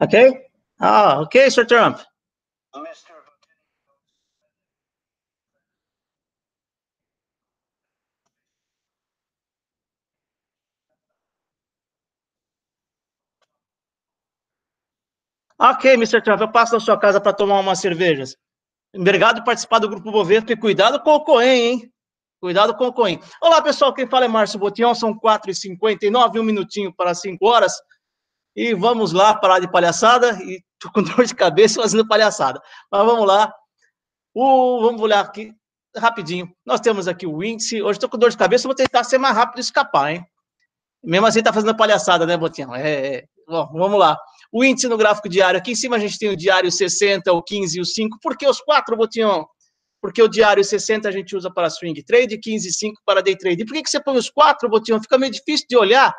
Okay? Ah, okay, Sir Trump. Ok, Mr. Trump, eu passo na sua casa para tomar umas cervejas. Obrigado por participar do Grupo Bovespa e cuidado com o Coen, hein? Cuidado com o Coen. Olá, pessoal, quem fala é Márcio Botião, são 4h59, um minutinho para 5 horas. E vamos lá parar de palhaçada e tô com dor de cabeça fazendo palhaçada. Mas vamos lá. O, vamos olhar aqui rapidinho. Nós temos aqui o índice. Hoje estou com dor de cabeça, vou tentar ser mais rápido e escapar, hein? Mesmo assim, tá fazendo palhaçada, né, Botinho? É, é. bom, vamos lá. O índice no gráfico diário. Aqui em cima a gente tem o diário 60, o 15 e o 5. Por que os quatro, Botinho? Porque o diário 60 a gente usa para swing trade, 15 e 5 para day trade. E por que, que você põe os quatro, Botinho? Fica meio difícil de olhar.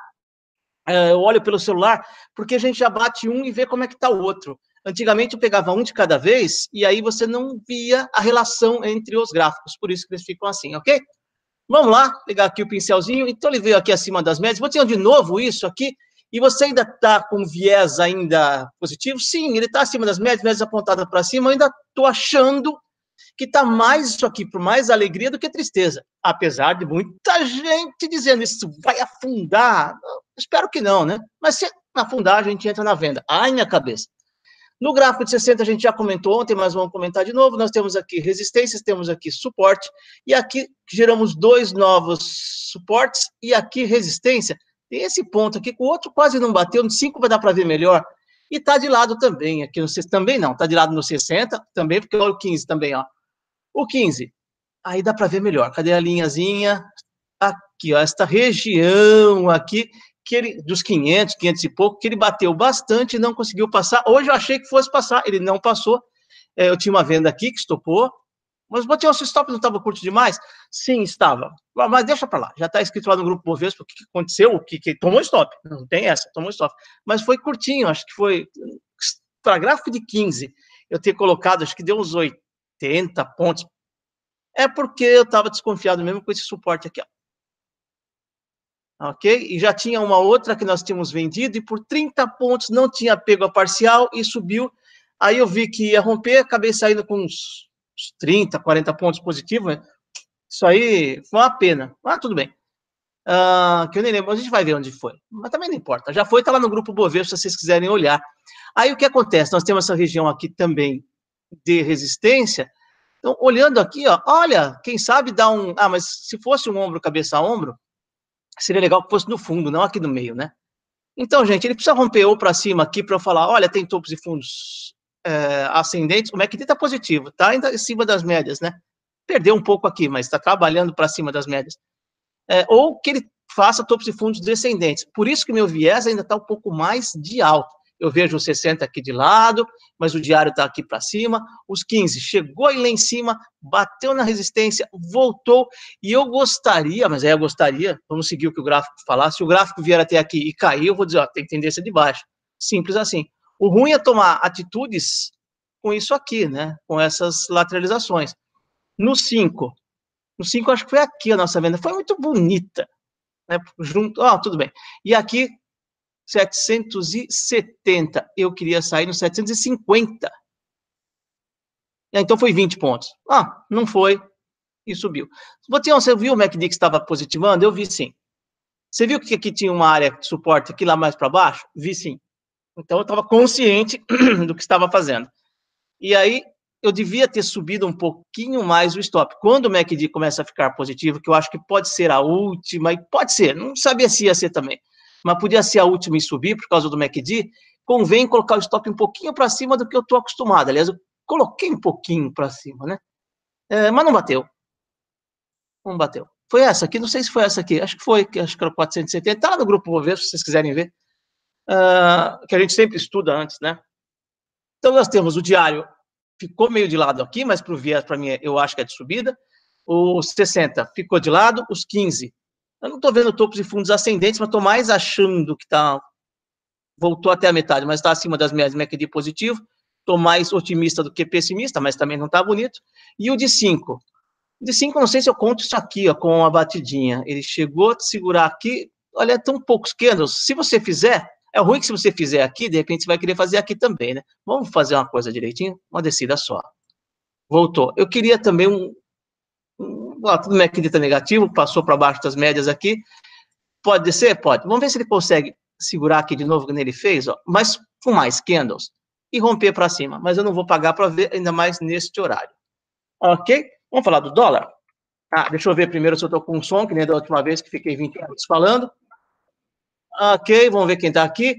Eh, eu olho pelo celular, porque a gente já bate um e vê como é que está o outro. Antigamente eu pegava um de cada vez e aí você não via a relação entre os gráficos, por isso que eles ficam assim, ok? Vamos lá, pegar aqui o pincelzinho, então ele veio aqui acima das médias, vou tirar de novo isso aqui, e você ainda está com viés ainda positivo? Sim, ele está acima das médias, médias apontada para cima, eu ainda estou achando que está mais isso aqui, por mais alegria do que tristeza. Apesar de muita gente dizendo, isso vai afundar. Espero que não, né? Mas se afundar, a gente entra na venda. Ai, minha cabeça. No gráfico de 60, a gente já comentou ontem, mas vamos comentar de novo. Nós temos aqui resistências, temos aqui suporte, e aqui geramos dois novos suportes, e aqui resistência. Tem esse ponto aqui, que o outro quase não bateu, no 5 vai dar para ver melhor. E está de lado também, aqui no também não, está de lado no 60, também, porque olha o 15 também, ó. O 15, aí dá para ver melhor. Cadê a linhazinha? Aqui, ó, esta região aqui que ele, dos 500, 500 e pouco, que ele bateu bastante e não conseguiu passar. Hoje eu achei que fosse passar, ele não passou. É, eu tinha uma venda aqui que estopou, mas botei o stop não estava curto demais? Sim, estava. Mas deixa para lá, já está escrito lá no grupo Bovespa o que aconteceu, o que, que tomou stop. Não tem essa, tomou stop. Mas foi curtinho, acho que foi para gráfico de 15. Eu ter colocado, acho que deu uns 80 pontos. É porque eu estava desconfiado mesmo com esse suporte aqui. Ó ok? E já tinha uma outra que nós tínhamos vendido e por 30 pontos não tinha pego a parcial e subiu. Aí eu vi que ia romper, acabei saindo com uns 30, 40 pontos positivos. Né? Isso aí foi uma pena, mas ah, tudo bem. Uh, que eu nem lembro, a gente vai ver onde foi. Mas também não importa. Já foi, está lá no grupo Bovespa, se vocês quiserem olhar. Aí o que acontece? Nós temos essa região aqui também de resistência. Então, olhando aqui, ó, olha, quem sabe dá um. Ah, mas se fosse um ombro, cabeça a ombro, seria legal que fosse no fundo, não aqui no meio, né? Então, gente, ele precisa romper ou para cima aqui para eu falar, olha, tem topos e fundos é, ascendentes, o MACD está positivo, está ainda em cima das médias, né? Perdeu um pouco aqui, mas está trabalhando para cima das médias. É, ou que ele faça topos e fundos descendentes. Por isso que meu viés ainda está um pouco mais de alta eu vejo os 60 aqui de lado, mas o diário está aqui para cima. Os 15 chegou aí lá em cima, bateu na resistência, voltou. E eu gostaria, mas aí eu gostaria, vamos seguir o que o gráfico falar. Se o gráfico vier até aqui e cair, eu vou dizer, ó, tem tendência de baixo. Simples assim. O ruim é tomar atitudes com isso aqui, né? Com essas lateralizações. No 5, no 5 acho que foi aqui a nossa venda. Foi muito bonita. Né, junto, ó, tudo bem. E aqui 770. Eu queria sair no 750. Então foi 20 pontos. Ah, não foi. E subiu. Você viu o MACD que estava positivando? Eu vi sim. Você viu que aqui tinha uma área de suporte aqui lá mais para baixo? Vi sim. Então eu estava consciente do que estava fazendo. E aí eu devia ter subido um pouquinho mais o stop. Quando o MACD começa a ficar positivo, que eu acho que pode ser a última, e pode ser, não sabia se ia ser também mas podia ser a última em subir por causa do MACD, convém colocar o stop um pouquinho para cima do que eu estou acostumado. Aliás, eu coloquei um pouquinho para cima, né? É, mas não bateu. Não bateu. Foi essa aqui, não sei se foi essa aqui, acho que foi, acho que era 470, Está lá no grupo vou ver se vocês quiserem ver, uh, que a gente sempre estuda antes, né? Então nós temos o diário, ficou meio de lado aqui, mas para o viés, para mim, eu acho que é de subida, os 60 ficou de lado, os 15 eu não estou vendo topos e fundos ascendentes, mas estou mais achando que está voltou até a metade, mas está acima das médias MACD positivo. Estou mais otimista do que pessimista, mas também não está bonito. E o de 5. De 5, não sei se eu conto isso aqui ó, com uma batidinha. Ele chegou a segurar aqui. Olha, é tão poucos candles. Se você fizer, é ruim que se você fizer aqui, de repente você vai querer fazer aqui também, né? Vamos fazer uma coisa direitinho? Uma descida só. Voltou. Eu queria também um ó, tudo MACD está negativo, passou para baixo das médias aqui. Pode descer? Pode. Vamos ver se ele consegue segurar aqui de novo, como ele fez, ó, mas com mais candles, e romper para cima. Mas eu não vou pagar para ver, ainda mais neste horário. Ok? Vamos falar do dólar? Ah, deixa eu ver primeiro se eu estou com um som, que nem da última vez que fiquei 20 minutos falando. Ok, vamos ver quem está aqui.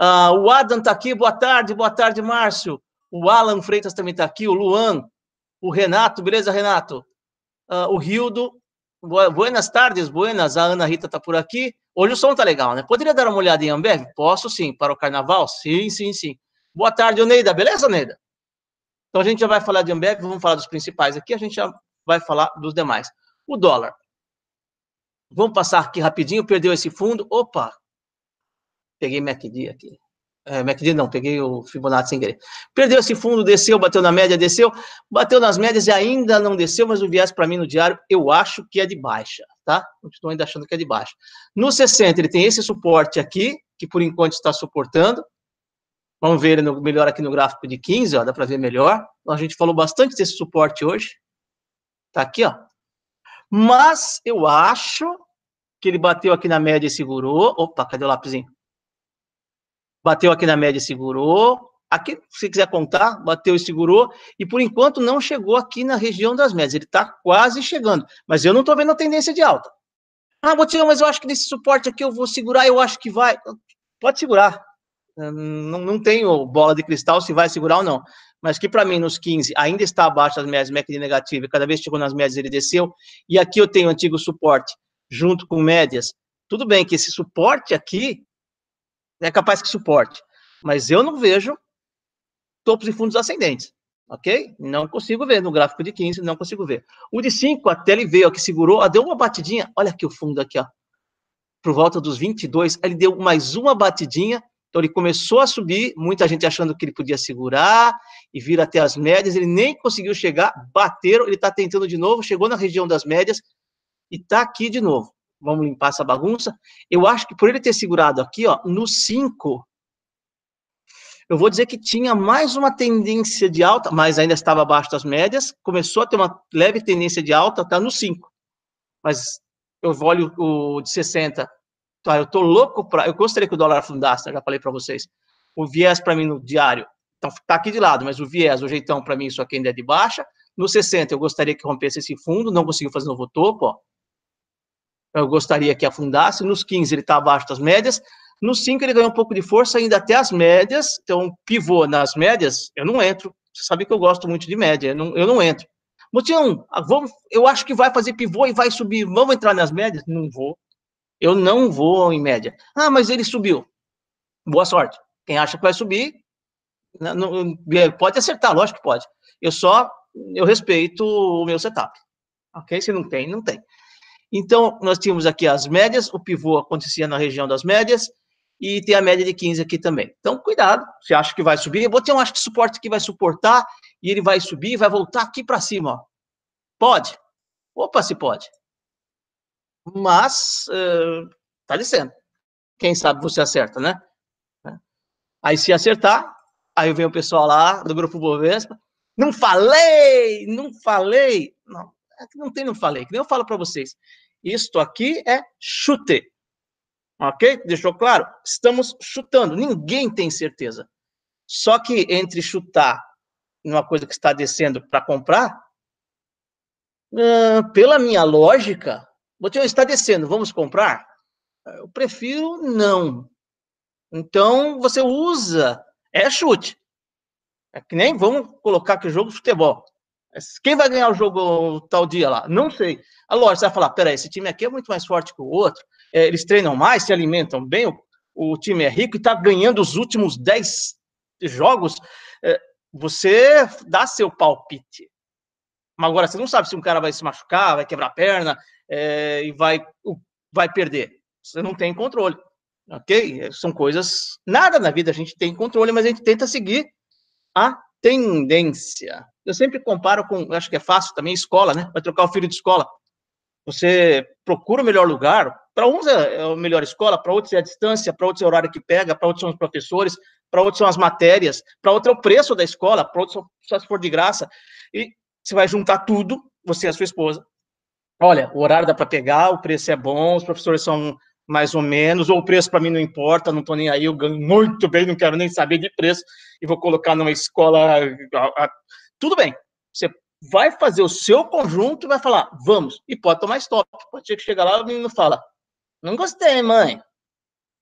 Ah, o Adam está aqui, boa tarde, boa tarde, Márcio. O Alan Freitas também está aqui, o Luan, o Renato, beleza, Renato? uh, o Rildo. Boa, buenas tardes, buenas. A Ana Rita está por aqui. Hoje o som tá legal, né? Poderia dar uma olhada em Ambev? Posso sim, para o carnaval? Sim, sim, sim. Boa tarde, Oneida. Beleza, Neida Então a gente já vai falar de Ambev, vamos falar dos principais aqui, a gente já vai falar dos demais. O dólar. Vamos passar aqui rapidinho, perdeu esse fundo. Opa! Peguei minha aqui. É, MACD é não, peguei o Fibonacci sem querer. Perdeu esse fundo, desceu, bateu na média, desceu, bateu nas médias e ainda não desceu, mas o viés para mim no diário eu acho que é de baixa, tá? Continuo ainda achando que é de baixa. No 60 ele tem esse suporte aqui, que por enquanto está suportando. Vamos ver ele no, melhor aqui no gráfico de 15, ó, dá para ver melhor. Então, a gente falou bastante desse suporte hoje. Tá aqui, ó. Mas eu acho que ele bateu aqui na média e segurou. Opa, cadê o lápisinho? bateu aqui na média e segurou. Aqui, se quiser contar, bateu e segurou, e por enquanto não chegou aqui na região das médias. Ele está quase chegando, mas eu não estou vendo a tendência de alta. Ah, Botinho, mas eu acho que nesse suporte aqui eu vou segurar, eu acho que vai. Pode segurar. Hum, não, não tenho bola de cristal se vai segurar ou não. Mas que para mim, nos 15, ainda está abaixo das médias, MEC de negativa, cada vez que chegou nas médias ele desceu. E aqui eu tenho antigo suporte junto com médias. Tudo bem que esse suporte aqui é capaz que suporte. Mas eu não vejo topos e fundos ascendentes, ok? Não consigo ver no gráfico de 15, não consigo ver. O de 5 até ele veio, que segurou, deu uma batidinha, olha aqui o fundo aqui, ó, por volta dos 22, ele deu mais uma batidinha, então ele começou a subir, muita gente achando que ele podia segurar e vir até as médias, ele nem conseguiu chegar, bateram, ele está tentando de novo, chegou na região das médias e está aqui de novo vamos limpar essa bagunça. Eu acho que por ele ter segurado aqui, ó, no 5, eu vou dizer que tinha mais uma tendência de alta, mas ainda estava abaixo das médias, começou a ter uma leve tendência de alta, está no 5. Mas eu olho o de 60, tá, eu tô louco para, eu gostaria que o dólar afundasse, né? já falei para vocês. O viés para mim no diário, está então tá aqui de lado, mas o viés, o jeitão para mim isso aqui ainda é de baixa. No 60 eu gostaria que rompesse esse fundo, não conseguiu fazer novo topo, ó eu gostaria que afundasse. Nos 15 ele está abaixo das médias. Nos 5 ele ganhou um pouco de força, ainda até as médias. Então, pivô nas médias, eu não entro. Você sabe que eu gosto muito de média, eu não, eu não entro. Motião, ah, vamos, eu acho que vai fazer pivô e vai subir. Vamos entrar nas médias? Não vou. Eu não vou em média. Ah, mas ele subiu. Boa sorte. Quem acha que vai subir, né, não, é, pode acertar, lógico que pode. Eu só eu respeito o meu setup. Ok? Se não tem, não tem. Então, nós tínhamos aqui as médias, o pivô acontecia na região das médias, e tem a média de 15 aqui também. Então, cuidado, você acha que vai subir, eu vou ter um acho que suporte que vai suportar, e ele vai subir, vai voltar aqui para cima, ó. Pode? Opa, se pode. Mas, uh, tá descendo. Quem sabe você acerta, né? Aí, se acertar, aí vem o pessoal lá do Grupo Bovespa, não falei, não falei. Não, não tem, não falei, que nem eu falo para vocês. Isto aqui é chute. Ok? Deixou claro? Estamos chutando, ninguém tem certeza. Só que entre chutar numa coisa que está descendo para comprar, uh, pela minha lógica, vou te está descendo, vamos comprar? Eu prefiro não. Então, você usa, é chute. É que nem vamos colocar aqui o jogo de futebol. Quem vai ganhar o jogo tal dia lá? Não sei. A loja vai falar: peraí, esse time aqui é muito mais forte que o outro, é, eles treinam mais, se alimentam bem, o, o time é rico e está ganhando os últimos 10 jogos. É, você dá seu palpite. Mas agora você não sabe se um cara vai se machucar, vai quebrar a perna é, e vai, vai perder. Você não tem controle. Ok? É, são coisas. Nada na vida a gente tem controle, mas a gente tenta seguir a tendência. Eu sempre comparo com, acho que é fácil também, escola, né? Vai trocar o filho de escola. Você procura o melhor lugar. Para uns é, é a melhor escola, para outros é a distância, para outros é o horário que pega, para outros são os professores, para outros são as matérias, para outros é o preço da escola, para outros só se for de graça. E você vai juntar tudo, você e a sua esposa. Olha, o horário dá para pegar, o preço é bom, os professores são mais ou menos, ou o preço para mim não importa, não estou nem aí, eu ganho muito bem, não quero nem saber de preço, e vou colocar numa escola. Tudo bem, você vai fazer o seu conjunto e vai falar, vamos, e pode tomar stop. Pode chegar lá, o menino fala, não gostei, mãe.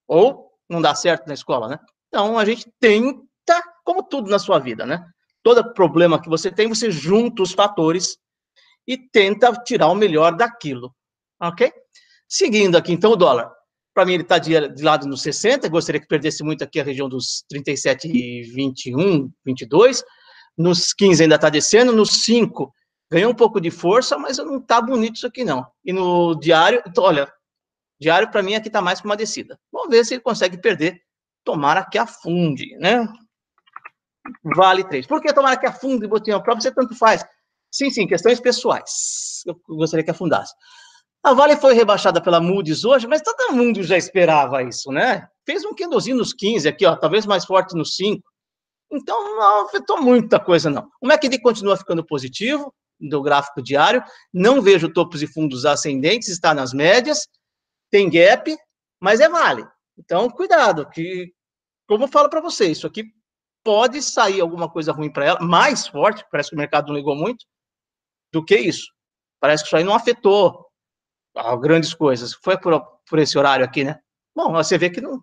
Ou não dá certo na escola, né? Então a gente tenta, como tudo na sua vida, né? Todo problema que você tem, você junta os fatores e tenta tirar o melhor daquilo, ok? Seguindo aqui, então, o dólar. Para mim, ele está de, de, lado nos 60. Gostaria que perdesse muito aqui a região dos 37,21, 22. Nos 15 ainda está descendo. Nos 5 ganhou um pouco de força, mas não está bonito isso aqui, não. E no diário, então, olha, diário para mim aqui está mais para uma descida. Vamos ver se ele consegue perder. Tomara que afunde, né? Vale 3. Por que tomara que afunde, Botinhão? Para você tanto faz. Sim, sim, questões pessoais. Eu gostaria que afundasse. A Vale foi rebaixada pela Moody's hoje, mas todo mundo já esperava isso, né? Fez um quendozinho nos 15 aqui, ó, talvez mais forte nos 5. Então não afetou muita coisa, não. O MACD continua ficando positivo do gráfico diário. Não vejo topos e fundos ascendentes, está nas médias. Tem gap, mas é Vale. Então, cuidado, que, como eu falo para você, isso aqui pode sair alguma coisa ruim para ela, mais forte, parece que o mercado não ligou muito, do que isso. Parece que isso aí não afetou grandes coisas. Foi por, por esse horário aqui, né? Bom, você vê que não.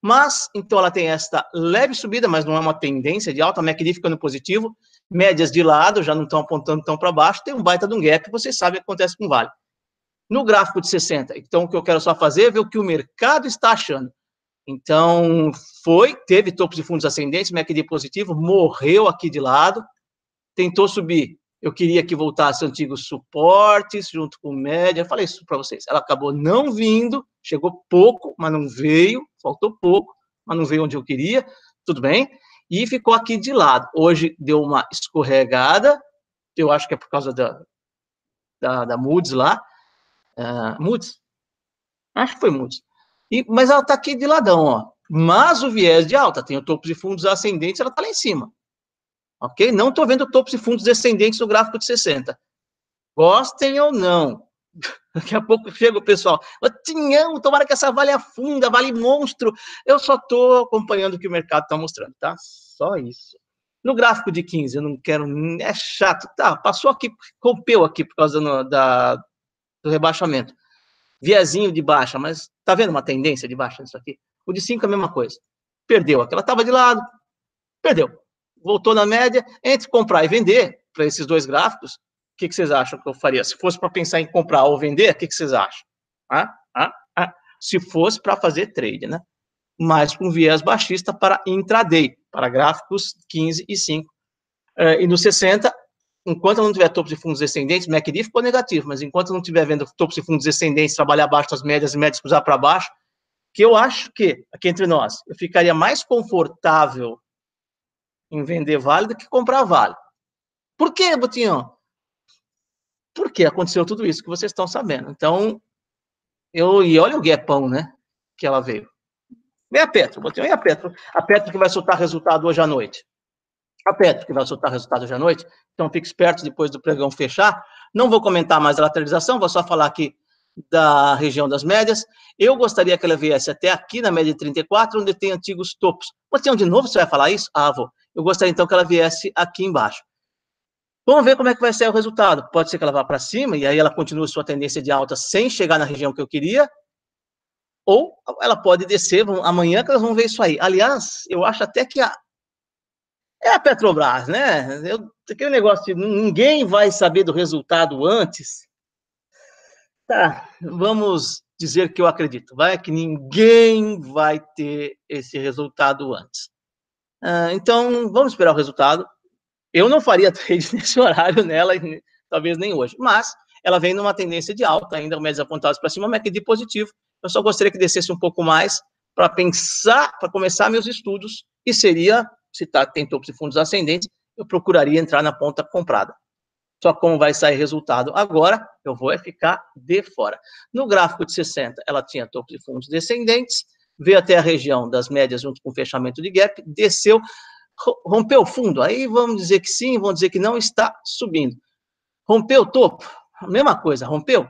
Mas, então, ela tem esta leve subida, mas não é uma tendência de alta, MACD é ficando positivo, médias de lado, já não estão apontando tão para baixo, tem um baita de um gap, vocês sabem o que acontece com o Vale. No gráfico de 60, então, o que eu quero só fazer é ver o que o mercado está achando. Então, foi, teve topos e fundos ascendentes, MACD positivo, morreu aqui de lado, tentou subir, eu queria que voltasse antigos suportes junto com média. Eu falei isso para vocês. Ela acabou não vindo, chegou pouco, mas não veio, faltou pouco, mas não veio onde eu queria, tudo bem? E ficou aqui de lado. Hoje deu uma escorregada, eu acho que é por causa da, da, da Moods lá. Uh, ah, Moods? Acho que foi Moods. E, mas ela está aqui de ladão, ó. Mas o viés de alta, tem o topo de fundos ascendentes, ela está lá em cima ok? Não estou vendo topos e fundos descendentes no gráfico de 60. Gostem ou não, daqui a pouco chega o pessoal, Tinhão, tomara que essa vale afunda, vale monstro, eu só estou acompanhando o que o mercado está mostrando, tá? Só isso. No gráfico de 15, eu não quero, é chato, tá, passou aqui, rompeu aqui por causa da, do rebaixamento. Viezinho de baixa, mas tá vendo uma tendência de baixa nisso aqui? O de 5 é a mesma coisa. Perdeu, aquela estava de lado, perdeu voltou na média, entre comprar e vender, para esses dois gráficos, o que, que, vocês acham que eu faria? Se fosse para pensar em comprar ou vender, o que, que, vocês acham? Ah, ah, ah. Se fosse para fazer trade, né? Mas com viés baixista para intraday, para gráficos 15 e 5. Uh, é, e no 60, enquanto não tiver topos e fundos descendentes, MACD ficou negativo, mas enquanto não tiver vendo topos e fundos descendentes, trabalhar abaixo das médias e médias cruzar para baixo, que eu acho que, aqui entre nós, eu ficaria mais confortável em vender vale do que comprar vale. Por quê, Botinho? Porque aconteceu tudo isso que vocês estão sabendo. Então, eu e olha o guepão, né? Que ela veio. Vem a Petro, Botinho, vem a Petro. A Petro que vai soltar resultado hoje à noite. A Petro que vai soltar resultado hoje à noite. Então, fique esperto depois do pregão fechar. Não vou comentar mais a lateralização, vou só falar aqui da região das médias. Eu gostaria que ela viesse até aqui na média de 34, onde tem antigos topos. Botinho, de novo você vai falar isso? Ah, vou. Eu gostaria então que ela viesse aqui embaixo. Vamos ver como é que vai ser o resultado. Pode ser que ela vá para cima e aí ela continue sua tendência de alta sem chegar na região que eu queria. Ou ela pode descer amanhã que nós vamos ver isso aí. Aliás, eu acho até que a, é a Petrobras, né? Eu, aquele negócio de ninguém vai saber do resultado antes. Tá, vamos dizer que eu acredito, vai que ninguém vai ter esse resultado antes. Ah, então, vamos esperar o resultado. Eu não faria trade nesse horário nela, talvez nem hoje, mas ela vem numa tendência de alta, ainda médias apontadas para cima, de positivo. Eu só gostaria que descesse um pouco mais para pensar, para começar meus estudos, e seria, se está tem topos e fundos ascendentes, eu procuraria entrar na ponta comprada. Só como vai sair resultado agora, eu vou é ficar de fora. No gráfico de 60, ela tinha topos e fundos descendentes, veio até a região das médias junto com o fechamento de gap, desceu, rompeu o fundo. Aí vamos dizer que sim, vamos dizer que não, está subindo. Rompeu o topo? Mesma coisa, rompeu?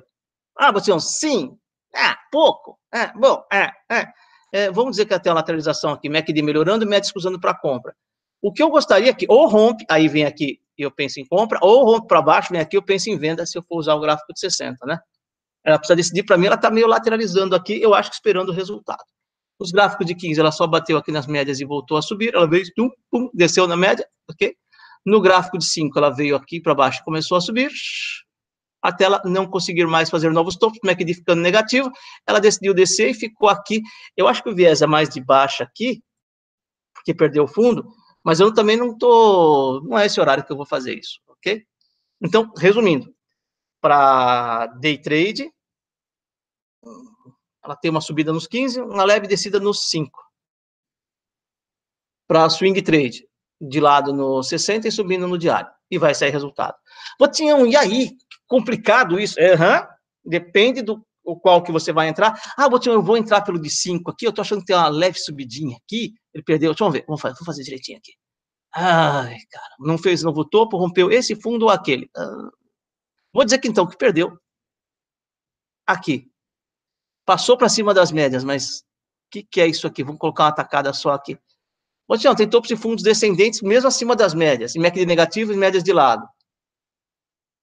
Ah, você é sim, é, pouco, é, bom, é, É, é vamos dizer que até a lateralização aqui, MACD melhorando, METS escusando para compra. O que eu gostaria é que ou rompe, aí vem aqui eu penso em compra, ou rompe para baixo, vem aqui eu penso em venda, se eu for usar o gráfico de 60, né? Ela precisa decidir, para mim ela está meio lateralizando aqui, eu acho que esperando o resultado. Os gráficos de 15, ela só bateu aqui nas médias e voltou a subir. Ela veio, tum, pum, desceu na média, ok? No gráfico de 5, ela veio aqui para baixo e começou a subir. Até ela não conseguir mais fazer novos topos, o MACD é ficando negativo, ela decidiu descer e ficou aqui. Eu acho que o viés é mais de baixo aqui, porque perdeu o fundo, mas eu também não tô, não é esse horário que eu vou fazer isso, ok? Então, resumindo, para day trade, ela tem uma subida nos 15, uma leve descida nos 5. Para swing trade, de lado no 60 e subindo no diário. E vai sair resultado. um e aí? Complicado isso? Uhum. Depende do o qual que você vai entrar. Ah, Botinhão, eu vou entrar pelo de 5 aqui. Eu tô achando que tem uma leve subidinha aqui. Ele perdeu. Deixa eu ver. Vamos fazer, fazer direitinho aqui. Ai, cara. Não fez novo topo, rompeu esse fundo ou aquele. Ah. Vou dizer que então que perdeu. Aqui. Passou para cima das médias, mas o que, que, é isso aqui? Vamos colocar uma tacada só aqui. Ou seja, tem topos de fundos descendentes mesmo acima das médias, em MEC de negativo e médias de lado.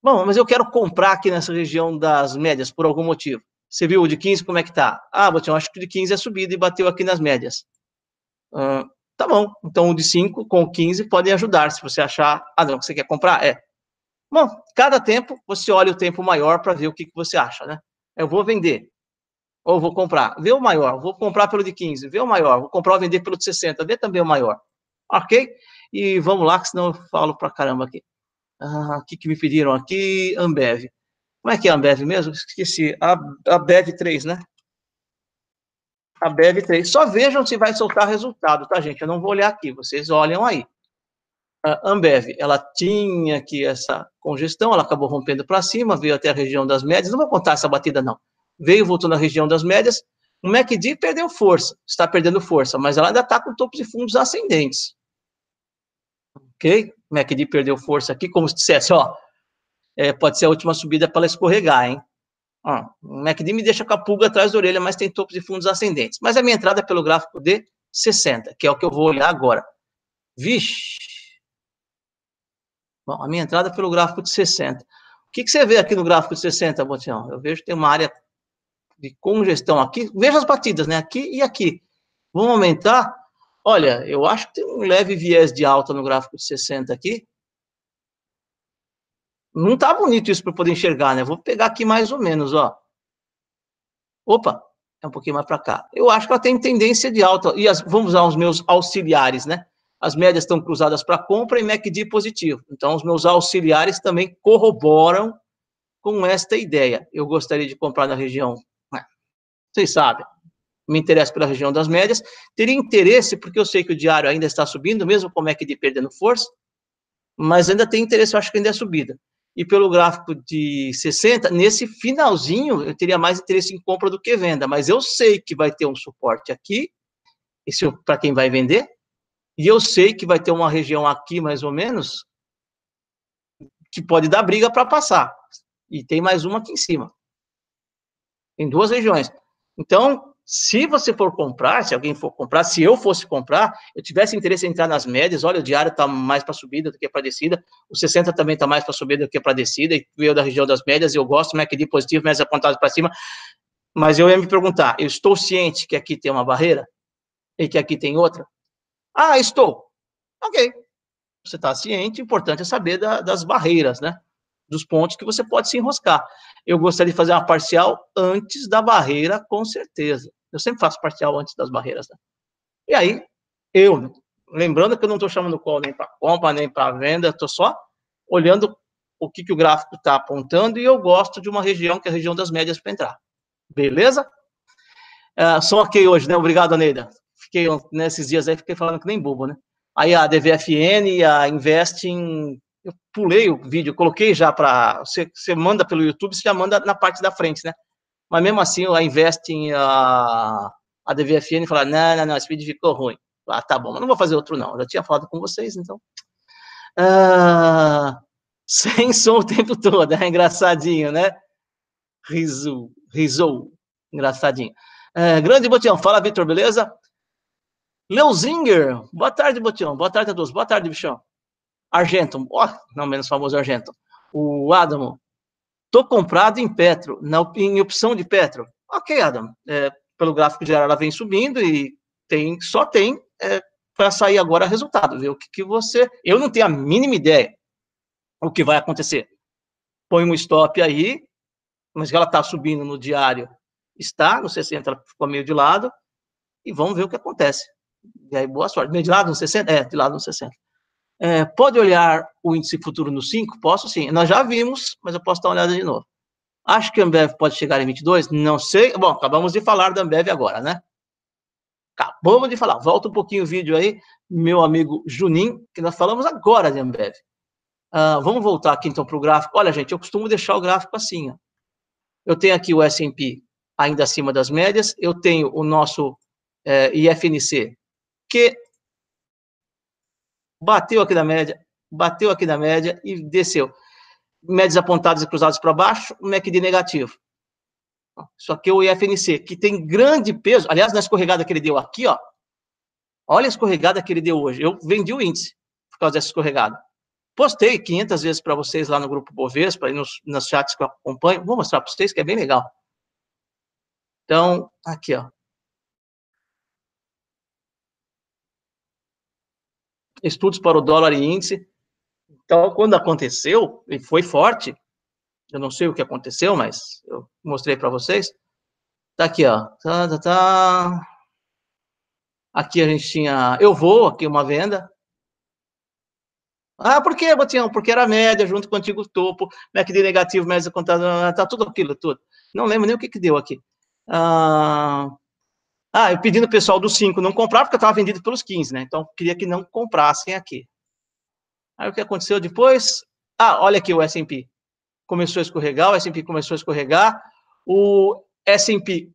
Bom, mas eu quero comprar aqui nessa região das médias por algum motivo. Você viu o de 15, como é que tá? Ah, Botinho, acho que o de 15 é subido e bateu aqui nas médias. tá bom, então o de 5 com o 15 podem ajudar, se você achar, ah não, você quer comprar? É. Bom, cada tempo, você olha o tempo maior para ver o que, que você acha, né? Eu vou vender. Ou vou comprar, vê o maior, vou comprar pelo de 15, vê o maior, vou comprar ou vender pelo de 60, vê também o maior. Ok? E vamos lá, que senão eu falo pra caramba aqui. Ah, o que, que me pediram aqui? Ambev. Como é que é a Ambev mesmo? Esqueci. A, a Bev 3, né? A Bev 3. Só vejam se vai soltar resultado, tá, gente? Eu não vou olhar aqui, vocês olham aí. A Ambev, ela tinha aqui essa congestão, ela acabou rompendo para cima, veio até a região das médias. Não vou contar essa batida, não veio, voltou na região das médias. O MACD perdeu força, está perdendo força, mas ela ainda está com topos e fundos ascendentes. Ok? O MACD perdeu força aqui, como se dissesse, ó, é, pode ser a última subida para ela escorregar, hein? Ó, o MACD me deixa com a pulga atrás da orelha, mas tem topos e fundos ascendentes. Mas a minha entrada é pelo gráfico de 60, que é o que eu vou olhar agora. Vixe! Bom, a minha entrada é pelo gráfico de 60. O que, que você vê aqui no gráfico de 60, Botião? Eu vejo que tem uma área de congestão aqui, veja as batidas, né? Aqui e aqui. Vão aumentar? Olha, eu acho que tem um leve viés de alta no gráfico de 60 aqui. Não tá bonito isso para poder enxergar, né? Vou pegar aqui mais ou menos, ó. Opa, é um pouquinho mais para cá. Eu acho que ela tem tendência de alta. E as, vamos usar os meus auxiliares, né? As médias estão cruzadas para compra e MACD positivo. Então, os meus auxiliares também corroboram com esta ideia. Eu gostaria de comprar na região vocês sabem. Me interesso pela região das médias. Teria interesse, porque eu sei que o diário ainda está subindo, mesmo como que ele MACD perdendo força, mas ainda tem interesse, eu acho que ainda é subida. E pelo gráfico de 60, nesse finalzinho, eu teria mais interesse em compra do que venda, mas eu sei que vai ter um suporte aqui, isso é para quem vai vender, e eu sei que vai ter uma região aqui, mais ou menos, que pode dar briga para passar. E tem mais uma aqui em cima. Tem duas regiões. Então, se você for comprar, se alguém for comprar, se eu fosse comprar, eu tivesse interesse em entrar nas médias, olha, o diário está mais para subida do que para descida, o 60 também está mais para subida do que para descida, e veio da região das médias, eu gosto, MACD é positivo, médias é apontadas para cima, mas eu ia me perguntar, eu estou ciente que aqui tem uma barreira e que aqui tem outra? Ah, estou. Ok. Você está ciente, o importante é saber da, das barreiras, né? Dos pontos que você pode se enroscar eu gostaria de fazer uma parcial antes da barreira, com certeza. Eu sempre faço parcial antes das barreiras. Né? E aí, eu, lembrando que eu não estou chamando o call nem para compra, nem para venda, estou só olhando o que, que o gráfico está apontando e eu gosto de uma região que é a região das médias para entrar. Beleza? Uh, só ok hoje, né? Obrigado, Neida. Fiquei nesses né, dias aí, fiquei falando que nem bobo, né? Aí a DVFN e a Investing eu pulei o vídeo, coloquei já para. Você, você manda pelo YouTube, você já manda na parte da frente, né? Mas mesmo assim, lá investem ah, a, a DVFN e não, não, não, esse vídeo ficou ruim. Ah, tá bom, mas não vou fazer outro, não. Eu já tinha falado com vocês, então. Ah, sem som o tempo todo, é engraçadinho, né? Riso, risou, engraçadinho. Ah, grande Botião, fala Vitor, beleza? Leuzinger, boa tarde, Botião, boa tarde a todos, boa tarde, bichão. Argentum, oh, não menos famoso é Argento. o Adamo, tô comprado em Petro, na, em opção de Petro. Ok, Adam, é, pelo gráfico geral ela vem subindo e tem, só tem é, para sair agora resultado, ver o que, que você... Eu não tenho a mínima ideia o que vai acontecer. Põe um stop aí, mas ela está subindo no diário, está, no 60 ela ficou meio de lado, e vamos ver o que acontece. E aí, boa sorte. Meio de lado no 60? É, de lado no 60. É, pode olhar o índice futuro no 5? Posso sim. Nós já vimos, mas eu posso dar uma olhada de novo. Acho que a Ambev pode chegar em 22? Não sei. Bom, acabamos de falar da Ambev agora, né? Acabamos de falar. Volta um pouquinho o vídeo aí, meu amigo Junin, que nós falamos agora de Ambev. Uh, vamos voltar aqui então para o gráfico. Olha, gente, eu costumo deixar o gráfico assim. Ó. Eu tenho aqui o S&P ainda acima das médias. Eu tenho o nosso é, eh, IFNC, que bateu aqui da média, bateu aqui da média e desceu. Médias apontadas e cruzadas para baixo, o MACD negativo. Isso aqui é o IFNC, que tem grande peso. Aliás, na escorregada que ele deu aqui, ó. Olha a escorregada que ele deu hoje. Eu vendi o índice por causa dessa escorregada. Postei 500 vezes para vocês lá no grupo Bovespa nos, nos chats que eu acompanho. Vou mostrar para vocês que é bem legal. Então, tá aqui, ó. estudos para o dólar e índice. Então, quando aconteceu, e foi forte, eu não sei o que aconteceu, mas eu mostrei para vocês. Tá aqui, ó. Tá, tá, tá. Aqui a gente tinha eu vou, aqui uma venda. Ah, por quê, Botião? Porque era média junto com o antigo topo, MACD negativo, média contada, tá tudo aquilo, tudo. Não lembro nem o que que deu aqui. Ah, ah, eu pedindo o pessoal dos 5 não comprar, porque eu estava vendido pelos 15, né? Então, queria que não comprassem aqui. Aí, o que aconteceu depois? Ah, olha aqui o S&P. Começou a escorregar, o S&P começou a escorregar. O S&P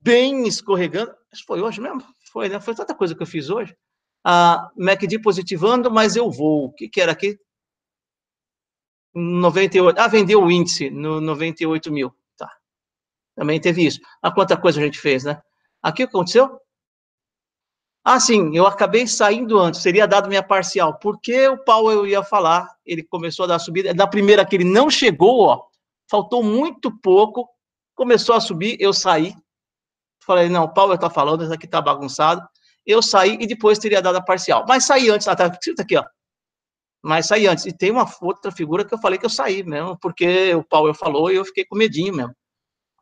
bem escorregando. foi hoje mesmo. Foi, né? Foi tanta coisa que eu fiz hoje. A MACD positivando, mas eu vou. O que, que era aqui? 98. Ah, vendeu o índice no 98 mil. Tá. Também teve isso. Ah, quanta coisa a gente fez, né? Aqui o que aconteceu? Ah, sim, eu acabei saindo antes, seria dado minha parcial. Porque o Powell ia falar, ele começou a dar subida. Na primeira que ele não chegou, ó, faltou muito pouco, começou a subir, eu saí. Falei, não, o Powell tá falando, isso aqui tá bagunçado. Eu saí e depois teria dado a parcial. Mas saí antes, tá, tá escrito aqui, ó. Mas saí antes. E tem uma outra figura que eu falei que eu saí mesmo, porque o Powell falou e eu fiquei com medinho mesmo.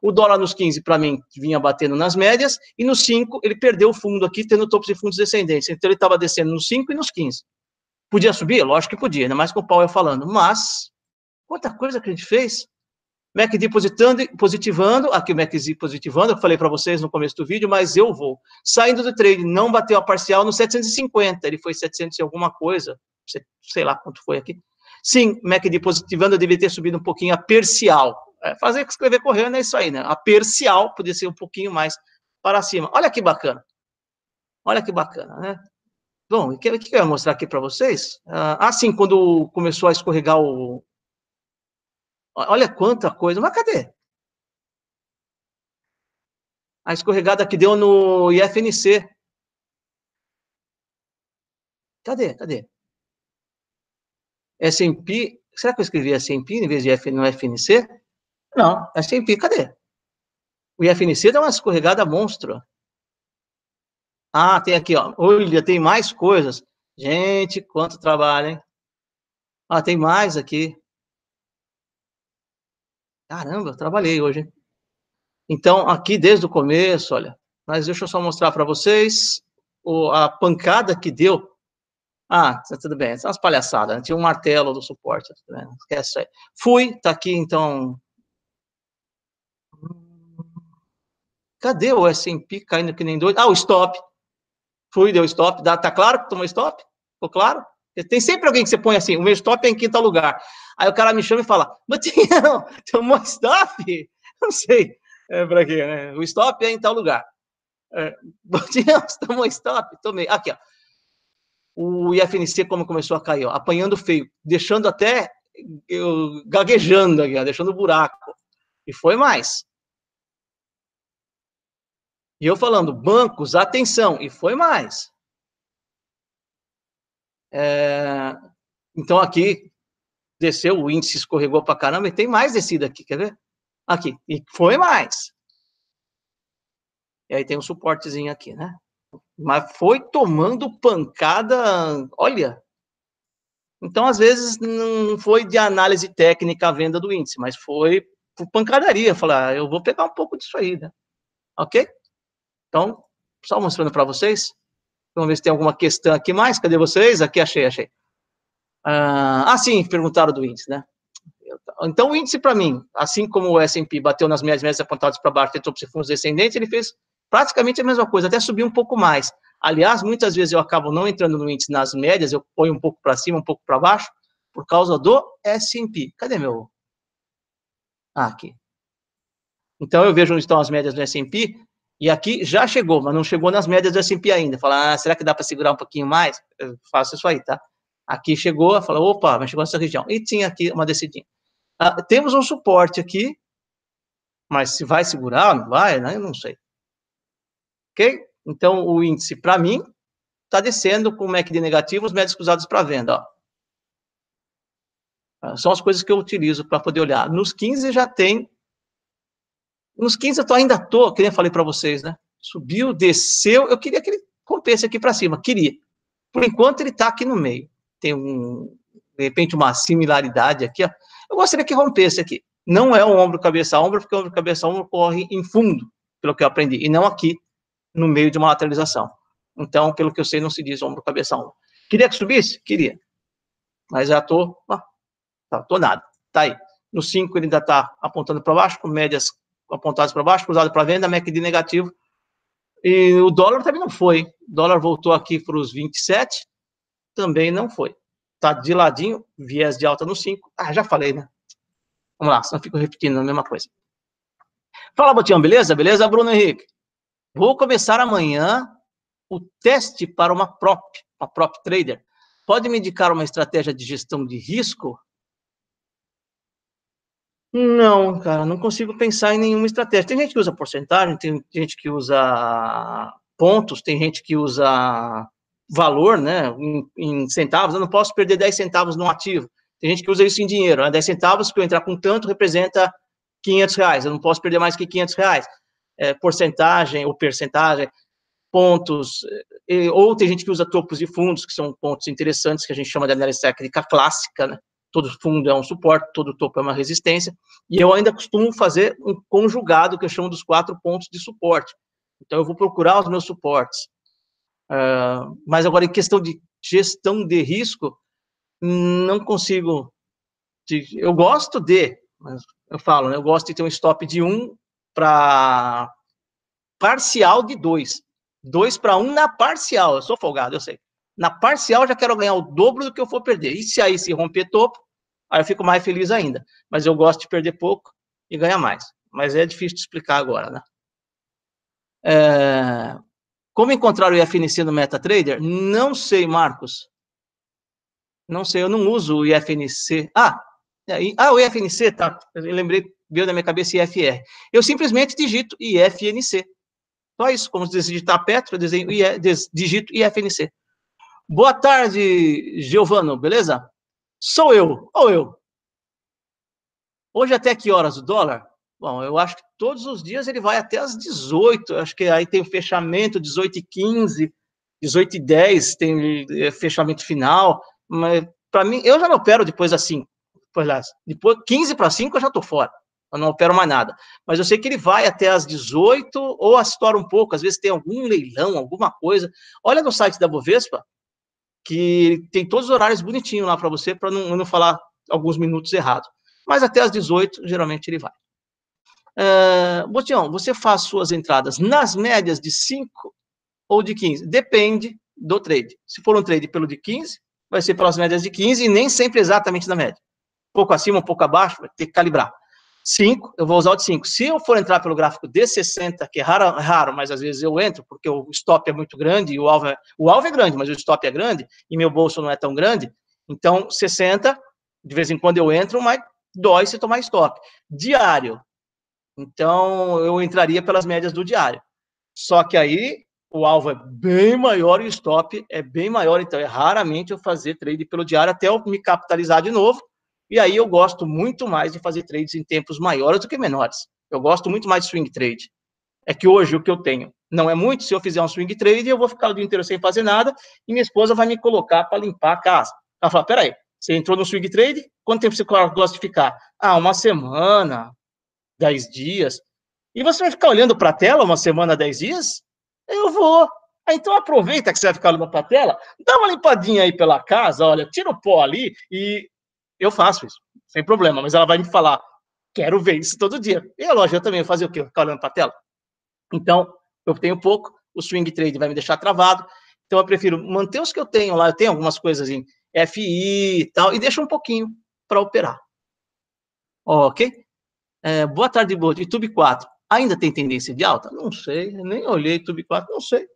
O dólar nos 15, para mim, vinha batendo nas médias, e nos 5, ele perdeu o fundo aqui, tendo topos e fundos descendentes. Então, ele estava descendo nos 5 e nos 15. Podia subir? Lógico que podia, ainda mais com o Powell falando. Mas, quanta coisa que a gente fez. MACD positando, positivando, aqui o MACD positivando, eu falei para vocês no começo do vídeo, mas eu vou. Saindo do trade, não bateu a parcial no 750, ele foi 700 e alguma coisa, sei lá quanto foi aqui. Sim, MACD positivando, eu devia ter subido um pouquinho a parcial, é fazer escrever correndo é isso aí, né? A parcial podia ser um pouquinho mais para cima. Olha que bacana. Olha que bacana, né? Bom, o que, que, eu ia mostrar aqui para vocês? Ah, ah, sim, quando começou a escorregar o... Olha quanta coisa, mas cadê? A escorregada que deu no IFNC. Cadê? Cadê? S&P, será que eu escrevi S&P em vez de F, no FNC? Não, é tá tem fio. Cadê? O IFNC deu é uma escorregada monstro. Ah, tem aqui, ó. Olha, tem mais coisas. Gente, quanto trabalho, hein? Ah, tem mais aqui. Caramba, trabalhei hoje, hein? Então, aqui desde o começo, olha. Mas deixa eu só mostrar para vocês o, a pancada que deu. Ah, tá tudo bem. São as palhaçadas. Né? Tinha um martelo do suporte. Tá Esquece isso aí. Fui, tá aqui, então, Cadê o S&P caindo que nem doido? Ah, o stop. Fui, deu stop. Dá, tá claro que tomou stop? Ficou claro? Tem sempre alguém que você põe assim, o meu stop é em quinto lugar. Aí o cara me chama e fala, Matinhão, tomou stop? Não sei é, para quê, né? O stop é em tal lugar. É, Matinhão, tomou stop? Tomei. Aqui, ó. O IFNC, como começou a cair, ó, apanhando feio, deixando até eu gaguejando aqui, ó, deixando buraco. E foi mais. E eu falando, bancos, atenção, e foi mais. É, então aqui desceu, o índice escorregou para caramba, e tem mais descida aqui, quer ver? Aqui, e foi mais. E aí tem um suportezinho aqui, né? Mas foi tomando pancada, olha. Então, às vezes, não foi de análise técnica a venda do índice, mas foi por pancadaria, falar, ah, eu vou pegar um pouco disso aí, né? Ok? Então, só mostrando para vocês. Vamos ver se tem alguma questão aqui mais. Cadê vocês? Aqui, achei, achei. Ah, ah sim, perguntaram do índice, né? Então, o índice, para mim, assim como o S&P bateu nas minhas médias apontadas para baixo, tentou para fundos descendentes, ele fez praticamente a mesma coisa, até subiu um pouco mais. Aliás, muitas vezes eu acabo não entrando no índice nas médias, eu ponho um pouco para cima, um pouco para baixo, por causa do S&P. Cadê meu? Ah, aqui. Então, eu vejo onde estão as médias do S&P, e aqui já chegou, mas não chegou nas médias do S&P ainda. Fala, ah, será que dá para segurar um pouquinho mais? Eu faço isso aí, tá? Aqui chegou, fala, opa, mas chegou nessa região. E tinha aqui uma descidinha. Ah, temos um suporte aqui, mas se vai segurar, não vai, né? Eu não sei. Ok? Então, o índice, para mim, está descendo com o MEC de negativo, os médios cruzados para venda, ó. Ah, são as coisas que eu utilizo para poder olhar. Nos 15 já tem nos 15 eu tô, ainda tô, que nem falei para vocês, né? Subiu, desceu, eu queria que ele rompesse aqui para cima, queria. Por enquanto ele tá aqui no meio. Tem um, de repente uma similaridade aqui, ó. Eu gostaria que rompesse aqui. Não é o ombro cabeça ombro, porque o ombro cabeça ombro corre em fundo, pelo que eu aprendi, e não aqui no meio de uma lateralização. Então, pelo que eu sei, não se diz ombro cabeça ombro. Queria que subisse? Queria. Mas já tô, ó, tá, tô nada. Tá aí. No 5 ele ainda tá apontando para baixo, com médias apontados para baixo, cruzado para venda, MACD negativo. E o dólar também não foi. O dólar voltou aqui para os 27, também não foi. Tá de ladinho, viés de alta no 5. Ah, já falei, né? Vamos lá, senão fico repetindo a mesma coisa. Fala, Botião, beleza? Beleza, Bruno Henrique? Vou começar amanhã o teste para uma prop, uma prop trader. Pode me indicar uma estratégia de gestão de risco? Não, cara, não consigo pensar em nenhuma estratégia. Tem gente que usa porcentagem, tem gente que usa pontos, tem gente que usa valor, né, em, em centavos. Eu não posso perder 10 centavos num ativo. Tem gente que usa isso em dinheiro, né? 10 centavos que eu entrar com tanto representa 500 reais. Eu não posso perder mais que 500 reais. É, porcentagem ou percentagem, pontos. E, ou tem gente que usa topos de fundos, que são pontos interessantes que a gente chama de análise técnica clássica, né? todo fundo é um suporte, todo topo é uma resistência, e eu ainda costumo fazer um conjugado que eu chamo dos quatro pontos de suporte. Então, eu vou procurar os meus suportes. Uh, mas agora, em questão de gestão de risco, não consigo. De, eu gosto de, mas eu falo, né, eu gosto de ter um stop de um para parcial de dois, dois para um na parcial. Eu sou folgado, eu sei na parcial já quero ganhar o dobro do que eu for perder. E se aí se romper topo, aí eu fico mais feliz ainda. Mas eu gosto de perder pouco e ganhar mais. Mas é difícil de explicar agora, né? É... Como encontrar o IFNC no MetaTrader? Não sei, Marcos. Não sei, eu não uso o IFNC. Ah, é, ah o IFNC, tá. Eu lembrei, veio na minha cabeça IFR. Eu simplesmente digito IFNC. Só isso, como se digitar Petro, eu desenho, digito IFNC. Boa tarde, Giovano, beleza? Sou eu, ou eu. Hoje até que horas o dólar? Bom, eu acho que todos os dias ele vai até as 18, acho que aí tem o fechamento 18 e 15, 18 e 10, tem é, fechamento final, mas para mim, eu já não opero depois das 5, depois, lá, depois 15 para 5 eu já estou fora, eu não opero mais nada, mas eu sei que ele vai até as 18 ou estoura um pouco, às vezes tem algum leilão, alguma coisa, olha no site da Bovespa, que tem todos os horários bonitinho lá para você, para não, não falar alguns minutos errado. Mas até às 18, geralmente ele vai. Uh, Botião, você faz suas entradas nas médias de 5 ou de 15? Depende do trade. Se for um trade pelo de 15, vai ser pelas médias de 15 e nem sempre exatamente na média. pouco acima, um pouco abaixo, vai ter que calibrar. 5, eu vou usar o de 5. Se eu for entrar pelo gráfico de 60, que é raro, raro, mas às vezes eu entro, porque o stop é muito grande, e o alvo é, o alvo é grande, mas o stop é grande, e meu bolso não é tão grande, então 60, de vez em quando eu entro, mas dói se tomar stop. Diário, então eu entraria pelas médias do diário. Só que aí o alvo é bem maior e o stop é bem maior, então é raramente eu fazer trade pelo diário até eu me capitalizar de novo, e aí eu gosto muito mais de fazer trades em tempos maiores do que menores. Eu gosto muito mais de swing trade. É que hoje o que eu tenho não é muito. Se eu fizer um swing trade, eu vou ficar o dia inteiro sem fazer nada e minha esposa vai me colocar para limpar a casa. Ela fala: peraí, você entrou no swing trade? Quanto tempo você gosta de ficar? Ah, uma semana, dez dias. E você vai ficar olhando para a tela uma semana, dez dias? Eu vou. Ah, então aproveita que você vai ficar olhando para a tela, dá uma limpadinha aí pela casa, olha, tira o pó ali e eu faço isso, sem problema, mas ela vai me falar, quero ver isso todo dia. E a loja também, fazer o quê? Ficar olhando para a tela? Então, eu tenho pouco, o swing trade vai me deixar travado, então eu prefiro manter os que eu tenho lá, eu tenho algumas coisas em FI e tal, e deixo um pouquinho para operar. Ok? É, boa tarde, boa. YouTube 4. Ainda tem tendência de alta? Não sei, nem olhei YouTube 4, não sei.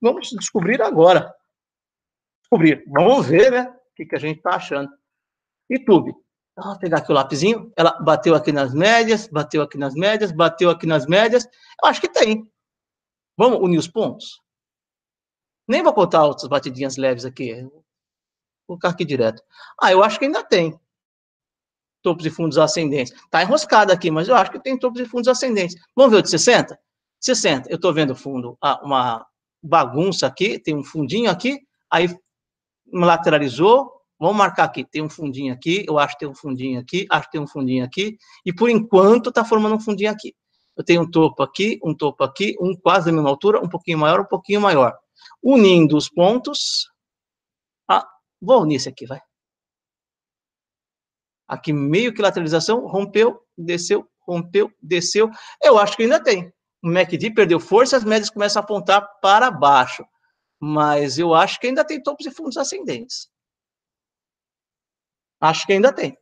Vamos descobrir agora. Descobrir. Vamos ver, né? O que, que a gente está achando. YouTube. Então, vou pegar aqui o lapisinho, ela bateu aqui nas médias, bateu aqui nas médias, bateu aqui nas médias. Eu acho que tem. Vamos unir os pontos? Nem vou contar outras batidinhas leves aqui. Vou colocar aqui direto. Ah, eu acho que ainda tem topos e fundos ascendentes. Está enroscado aqui, mas eu acho que tem topos e fundos ascendentes. Vamos ver o de 60? 60. Eu estou vendo fundo, ah, uma bagunça aqui, tem um fundinho aqui, aí lateralizou, Vamos marcar aqui, tem um fundinho aqui, eu acho que tem um fundinho aqui, acho que tem um fundinho aqui, e por enquanto está formando um fundinho aqui. Eu tenho um topo aqui, um topo aqui, um quase da mesma altura, um pouquinho maior, um pouquinho maior. Unindo os pontos. Ah, vou unir esse aqui, vai. Aqui meio que lateralização, rompeu, desceu, rompeu, desceu. Eu acho que ainda tem. O MACD perdeu força, as médias começam a apontar para baixo. Mas eu acho que ainda tem topos e fundos ascendentes. Acho que ainda tem.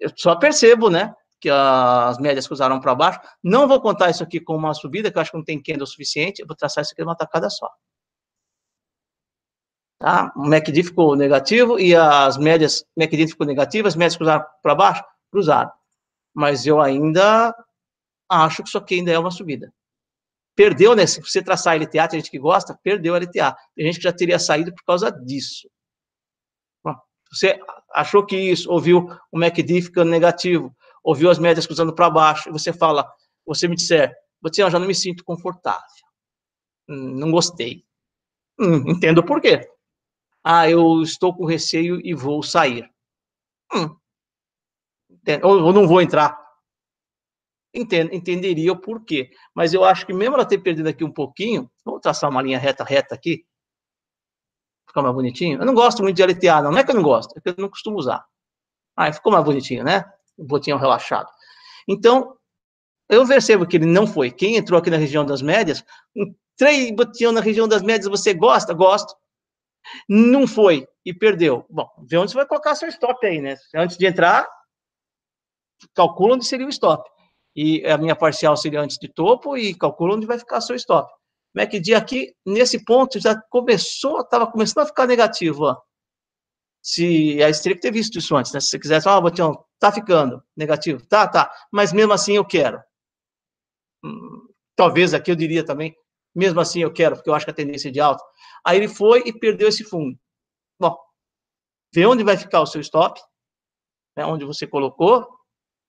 Eu só percebo, né? Que as médias cruzaram para baixo. Não vou contar isso aqui com uma subida, que eu acho que não tem candle o suficiente. Eu vou traçar isso aqui numa tacada só. Tá? O MACD ficou negativo e as médias, MACD ficou negativa, as médias cruzaram para baixo? Cruzaram. Mas eu ainda acho que isso aqui ainda é uma subida. Perdeu, né? Se você traçar a LTA, tem gente que gosta, perdeu a LTA. Tem gente que já teria saído por causa disso. Você achou que isso, ouviu o MACD ficando negativo, ouviu as médias cruzando para baixo, e você fala, você me disser, você já não me sinto confortável. Não gostei. Hum, entendo por quê. Ah, eu estou com receio e vou sair. Hum, ou, ou, não vou entrar. Entendo, entenderia o porquê. Mas eu acho que mesmo ela ter perdido aqui um pouquinho, vamos traçar uma linha reta, reta aqui, Ficou mais bonitinho? Eu não gosto muito de LTA, não. não é que eu não gosto, é que eu não costumo usar. Ah, ficou mais bonitinho, né? O botinho relaxado. Então, eu percebo que ele não foi. Quem entrou aqui na região das médias, um três botinho na região das médias, você gosta? Gosto. Não foi e perdeu. Bom, vê onde você vai colocar seu stop aí, né? Antes de entrar, calcula onde seria o stop. E a minha parcial seria antes de topo e calcula onde vai ficar seu stop. MACD aqui, nesse ponto, já começou, estava começando a ficar negativo, ó. Se a teria que ter visto isso antes, né? Se você quisesse, ah, Botião, tá ficando negativo, tá, tá, mas mesmo assim eu quero. Hum, talvez aqui eu diria também, mesmo assim eu quero, porque eu acho que a tendência é de alta. Aí ele foi e perdeu esse fundo. Bom, vê onde vai ficar o seu stop, né, onde você colocou,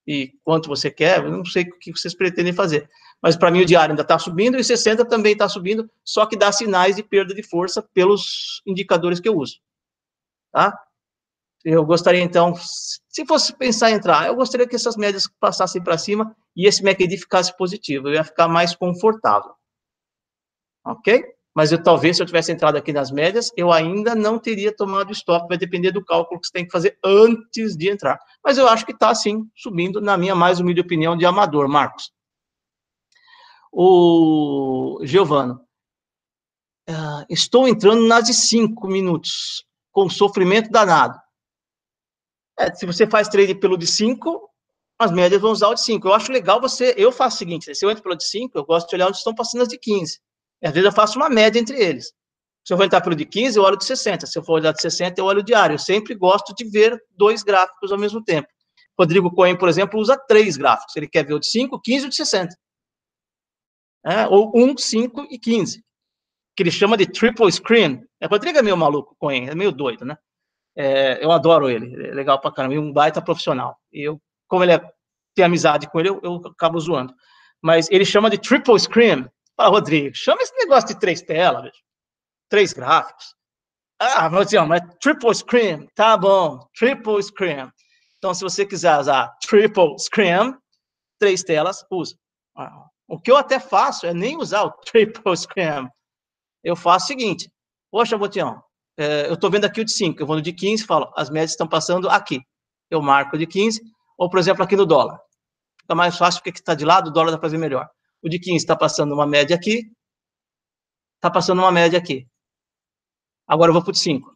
e quanto você quer, eu não sei o que vocês pretendem fazer. Mas para mim o diário ainda está subindo e 60 também está subindo, só que dá sinais de perda de força pelos indicadores que eu uso. Tá? Eu gostaria então, se fosse pensar em entrar, eu gostaria que essas médias passassem para cima e esse MACD ficasse positivo, eu ia ficar mais confortável. OK? mas eu talvez se eu tivesse entrado aqui nas médias, eu ainda não teria tomado stop, vai depender do cálculo que você tem que fazer antes de entrar. Mas eu acho que está sim subindo, na minha mais humilde opinião de amador, Marcos. O Giovano, uh, estou entrando nas de cinco minutos, com sofrimento danado. É, se você faz trade pelo de 5, as médias vão usar o de 5. Eu acho legal você. Eu faço o seguinte: né? se eu entro pelo de 5, eu gosto de olhar onde estão passando as de 15. Às vezes eu faço uma média entre eles. Se eu vou entrar pelo de 15, eu olho de 60. Se eu for olhar de 60, eu olho diário. Eu sempre gosto de ver dois gráficos ao mesmo tempo. Rodrigo Cohen, por exemplo, usa três gráficos. Ele quer ver o de 5, 15 e o de 60. É, ou 1, 5 e 15. Que ele chama de triple screen. É, Rodrigo é meio maluco, Cohen, é meio doido, né? É, eu adoro ele, é legal pra caramba, e um baita profissional. E eu, como ele é, tem amizade com ele, eu, eu acabo zoando. Mas ele chama de triple screen, Fala, Rodrigo, chama esse negócio de três telas, bicho. três gráficos. Ah, mas, assim, ó, mas triple screen, tá bom, triple screen. Então, se você quiser usar triple screen, três telas, usa. Ah, o que eu até faço é nem usar o triple screen. Eu faço o seguinte, poxa, Botião, é, eu estou vendo aqui o de 5, eu vou no de 15 e falo, as médias estão passando aqui. Eu marco de 15, ou, por exemplo, aqui no dólar. Fica mais fácil porque está de lado, o dólar dá para ver melhor. O de 15 está passando uma média aqui, está passando uma média aqui. Agora eu vou para o de 5.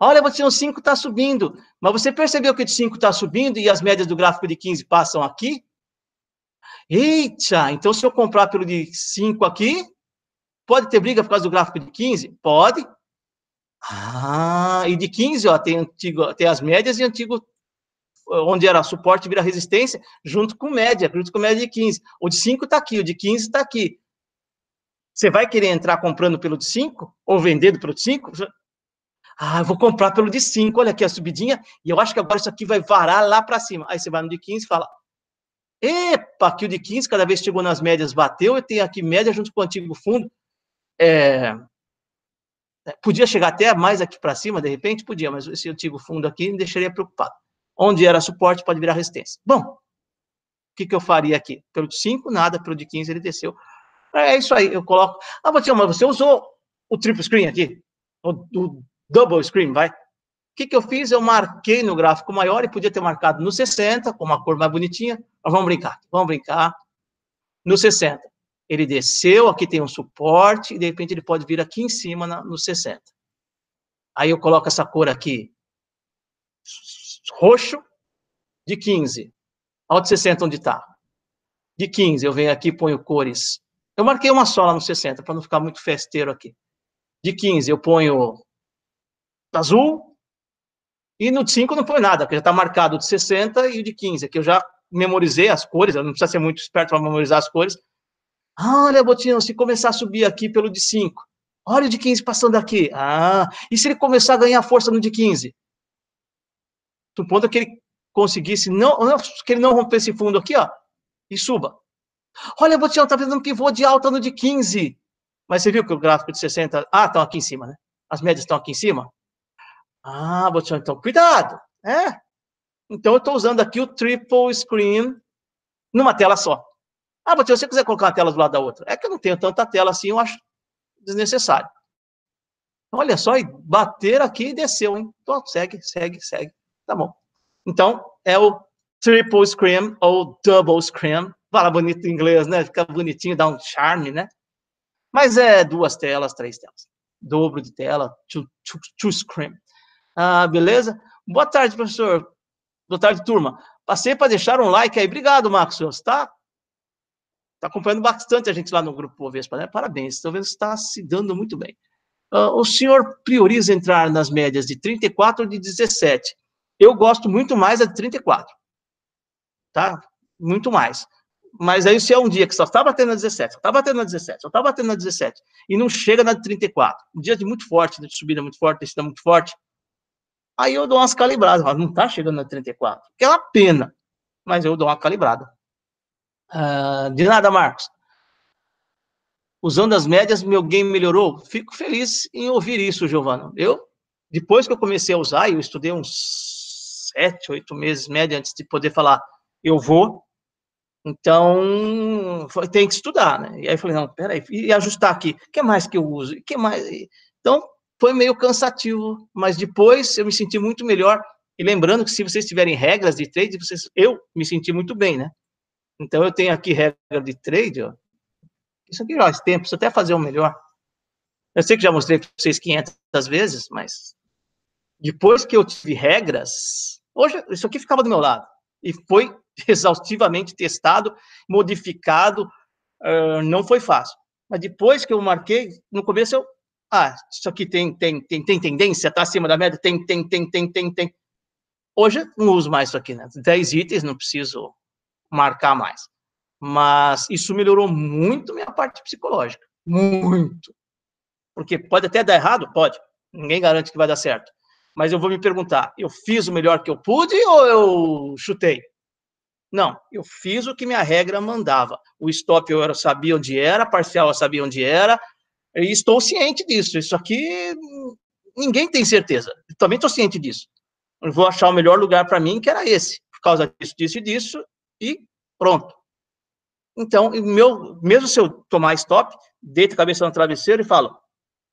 Olha, você o 5 está subindo, mas você percebeu que o de 5 está subindo e as médias do gráfico de 15 passam aqui? Eita, então se eu comprar pelo de 5 aqui, pode ter briga por causa do gráfico de 15? Pode. Ah, e de 15, ó, tem, antigo, tem as médias e antigo onde era suporte vira resistência, junto com média, junto com média é de 15. O de 5 está aqui, o de 15 está aqui. Você vai querer entrar comprando pelo de 5? Ou vendendo pelo de 5? Ah, vou comprar pelo de 5, olha aqui a subidinha, e eu acho que agora isso aqui vai varar lá para cima. Aí você vai no de 15 e fala, epa, aqui o de 15 cada vez chegou nas médias, bateu, eu tenho aqui média junto com o antigo fundo. É, é podia chegar até mais aqui para cima, de repente, podia, mas esse antigo fundo aqui me deixaria preocupado. Onde era suporte, pode virar resistência. Bom, o que, que eu faria aqui? Pelo de 5, nada. Pelo de 15, ele desceu. É isso aí, eu coloco. Ah, você, mas você usou o triple screen aqui? O, o double screen, vai? O que, que eu fiz? Eu marquei no gráfico maior e podia ter marcado no 60, com uma cor mais bonitinha. Mas vamos brincar, vamos brincar. No 60. Ele desceu, aqui tem um suporte, e de repente ele pode vir aqui em cima na, no 60. Aí eu coloco essa cor aqui roxo de 15. Aonde 60 onde está? De 15, eu venho aqui e ponho cores. Eu marquei uma só lá no 60, para não ficar muito festeiro aqui. De 15, eu ponho azul. E no de 5 não põe nada, porque já está marcado o de 60 e o de 15. Aqui eu já memorizei as cores, eu não precisa ser muito esperto para memorizar as cores. Ah, olha, Botinho, se começar a subir aqui pelo de 5, olha o de 15 passando aqui. Ah, e se ele começar a ganhar força no de 15? ponto que ele conseguisse, não, que ele não rompesse fundo aqui, ó, e suba. Olha, Botião, tá fazendo um pivô de alta no de 15. Mas você viu que o gráfico de 60... Ah, estão aqui em cima, né? As médias estão aqui em cima. Ah, Botião, então cuidado. É. Então, eu estou usando aqui o triple screen numa tela só. Ah, Botião, se você quiser colocar uma tela do lado da outra. É que eu não tenho tanta tela assim, eu acho desnecessário. Olha só, e bater aqui e desceu, hein? Então, segue, segue, segue. Tá bom. Então, é o triple scream ou double scream. Fala bonito em inglês, né? Fica bonitinho, dá um charme, né? Mas é duas telas, três telas. Dobro de tela, two, two, two scream. Ah, beleza? Boa tarde, professor. Boa tarde, turma. Passei para deixar um like aí. Obrigado, Marcos. Você está tá acompanhando bastante a gente lá no grupo Vespa, né? Parabéns. Talvez está se dando muito bem. Uh, o senhor prioriza entrar nas médias de 34 ou de 17? Eu gosto muito mais da de 34. Tá? Muito mais. Mas aí se é um dia que só está batendo na 17, só está batendo na 17, só está batendo na 17, e não chega na de 34, um dia de muito forte, de subida muito forte, descida muito forte, aí eu dou umas calibradas, mas não está chegando na de 34, Aquela é pena, mas eu dou uma calibrada. Uh, de nada, Marcos. Usando as médias, meu game melhorou? Fico feliz em ouvir isso, Giovana. Eu, depois que eu comecei a usar, eu estudei uns sete, oito meses, média, antes de poder falar, eu vou. Então, foi, tem que estudar, né? E aí eu falei, não, peraí, e ajustar aqui, o que mais que eu uso? O que mais? Então, foi meio cansativo, mas depois eu me senti muito melhor. E lembrando que se vocês tiverem regras de trade, vocês, eu me senti muito bem, né? Então, eu tenho aqui regra de trade, ó. Isso aqui, ó, esse tempo, isso até fazer o um melhor. Eu sei que já mostrei para vocês 500 vezes, mas depois que eu tive regras, Hoje, isso aqui ficava do meu lado. E foi exaustivamente testado, modificado, uh, não foi fácil. Mas depois que eu marquei, no começo eu, ah, isso aqui tem, tem, tem, tem tendência, tá acima da média, tem, tem, tem, tem, tem, tem. Hoje não uso mais isso aqui, né? itens, não preciso marcar mais. Mas isso melhorou muito minha parte psicológica. Muito. Porque pode até dar errado? Pode. Ninguém garante que vai dar certo. Mas eu vou me perguntar: eu fiz o melhor que eu pude ou eu chutei? Não, eu fiz o que minha regra mandava. O stop eu sabia onde era, parcial eu sabia onde era, e estou ciente disso. Isso aqui ninguém tem certeza. Eu também estou ciente disso. Eu vou achar o melhor lugar para mim, que era esse, por causa disso, disso e disso, e pronto. Então, meu, mesmo se eu tomar stop, deito a cabeça no travesseiro e falo: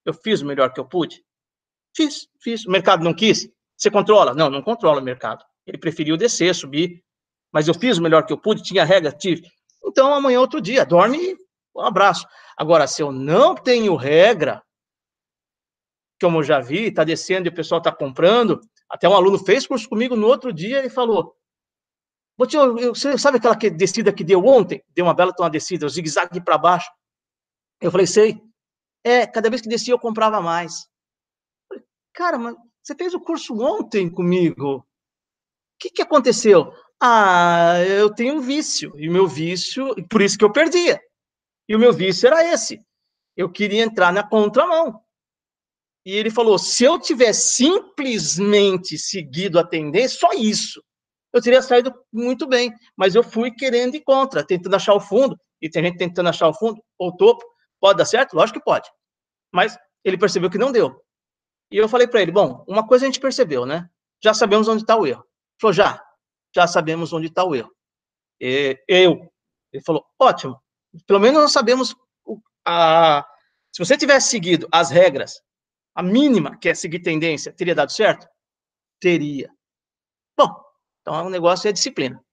eu fiz o melhor que eu pude. Fiz, fiz. O mercado não quis? Você controla? Não, não controla o mercado. Ele preferiu descer, subir. Mas eu fiz o melhor que eu pude, tinha regra, tive. Então, amanhã, outro dia, dorme e um abraço. Agora, se eu não tenho regra, como eu já vi, está descendo e o pessoal está comprando, até um aluno fez curso comigo no outro dia e falou: você sabe aquela que, descida que deu ontem? Deu uma bela uma descida, um zigue-zague para baixo. Eu falei: sei. É, cada vez que descia eu comprava mais. Cara, mas você fez o curso ontem comigo. O que, que aconteceu? Ah, eu tenho um vício. E o meu vício, por isso que eu perdia. E o meu vício era esse. Eu queria entrar na contramão. E ele falou: se eu tivesse simplesmente seguido a tendência, só isso, eu teria saído muito bem. Mas eu fui querendo ir contra, tentando achar o fundo. E tem gente tentando achar o fundo ou topo. Pode dar certo? Lógico que pode. Mas ele percebeu que não deu. E eu falei para ele: bom, uma coisa a gente percebeu, né? Já sabemos onde está o erro. Ele falou: já, já sabemos onde está o erro. E, eu. Ele falou: ótimo. Pelo menos nós sabemos a. Se você tivesse seguido as regras, a mínima que é seguir tendência, teria dado certo? Teria. Bom, então o é negócio é disciplina.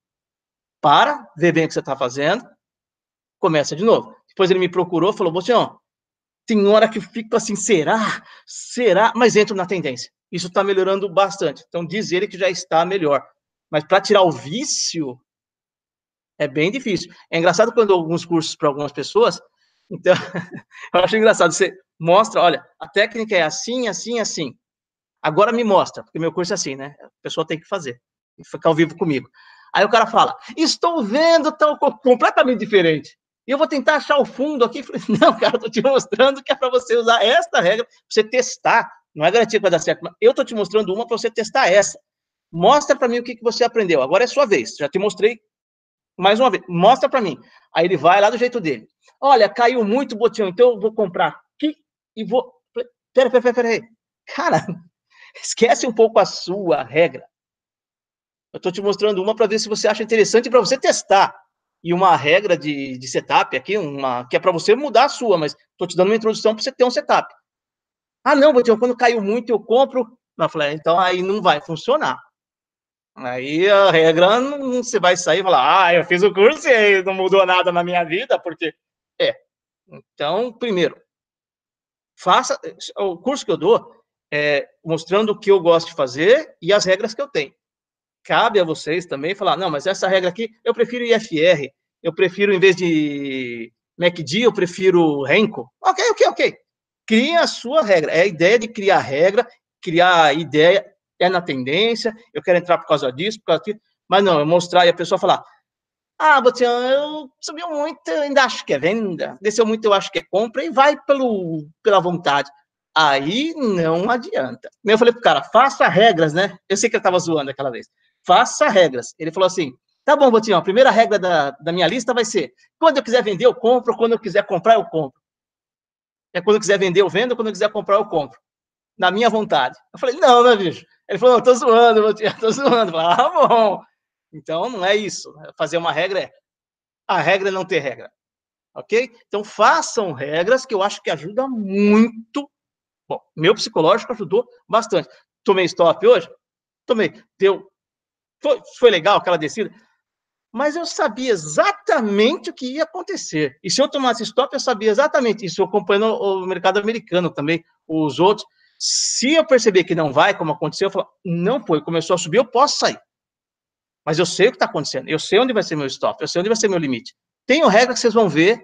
Para, vê bem o que você está fazendo, começa de novo. Depois ele me procurou, falou, Botião, tem hora que eu fico assim, será? Será? Mas entro na tendência. Isso está melhorando bastante. Então, diz ele que já está melhor. Mas para tirar o vício, é bem difícil. É engraçado quando alguns cursos para algumas pessoas. Então, eu acho engraçado. Você mostra, olha, a técnica é assim, assim, assim. Agora me mostra, porque meu curso é assim, né? A pessoa tem que fazer, ficar ao vivo comigo. Aí o cara fala, estou vendo tal completamente diferente. E eu vou tentar achar o fundo aqui. Falei, não, cara, eu estou te mostrando que é para você usar esta regra, para você testar. Não é garantia que vai dar certo, mas eu estou te mostrando uma para você testar essa. Mostra para mim o que, que você aprendeu. Agora é sua vez. Já te mostrei mais uma vez. Mostra para mim. Aí ele vai lá do jeito dele. Olha, caiu muito o botinho, então eu vou comprar aqui e vou. Pera, pera, pera, pera aí. Cara, esquece um pouco a sua regra. Eu estou te mostrando uma para ver se você acha interessante para você testar e uma regra de, de setup aqui, uma que é para você mudar a sua, mas estou te dando uma introdução para você ter um setup. Ah, não, Botão, quando caiu muito eu compro. Eu falei, ah, então aí não vai funcionar. Aí a regra, não, você vai sair e falar, ah, eu fiz o curso e não mudou nada na minha vida, porque é. Então, primeiro, faça o curso que eu dou, é, mostrando o que eu gosto de fazer e as regras que eu tenho cabe a vocês também falar, não, mas essa regra aqui, eu prefiro IFR, eu prefiro, em vez de MACD, eu prefiro Renko. Ok, ok, ok. Crie a sua regra. É a ideia de criar regra, criar ideia, é na tendência, eu quero entrar por causa disso, por causa disso. Mas não, eu mostrar e a pessoa falar, ah, Botião, eu subiu muito, eu ainda acho que é venda. Desceu muito, eu acho que é compra. E vai pelo, pela vontade. Aí não adianta. Eu falei pro cara, faça regras, né? Eu sei que ele tava zoando aquela vez faça regras. Ele falou assim: tá bom, Botinho, a primeira regra da, da minha lista vai ser: quando eu quiser vender, eu compro, quando eu quiser comprar, eu compro. É quando eu quiser vender, eu vendo, quando eu quiser comprar, eu compro. Na minha vontade. Eu falei, não, né, bicho? Ele falou, não, tô zoando, Botinho, tô zoando. Eu falei, ah, bom. Então, não é isso. Fazer uma regra é. A regra é não ter regra. Ok? Então, façam regras que eu acho que ajuda muito. Bom, meu psicológico ajudou bastante. Tomei stop hoje? Tomei. Deu foi, foi legal aquela descida? Mas eu sabia exatamente o que ia acontecer. E se eu tomasse stop, eu sabia exatamente isso, acompanhando o mercado americano também, os outros. Se eu perceber que não vai, como aconteceu, eu falo, não foi, começou a subir, eu posso sair. Mas eu sei o que está acontecendo, eu sei onde vai ser meu stop, eu sei onde vai ser meu limite. Tenho regra que vocês vão ver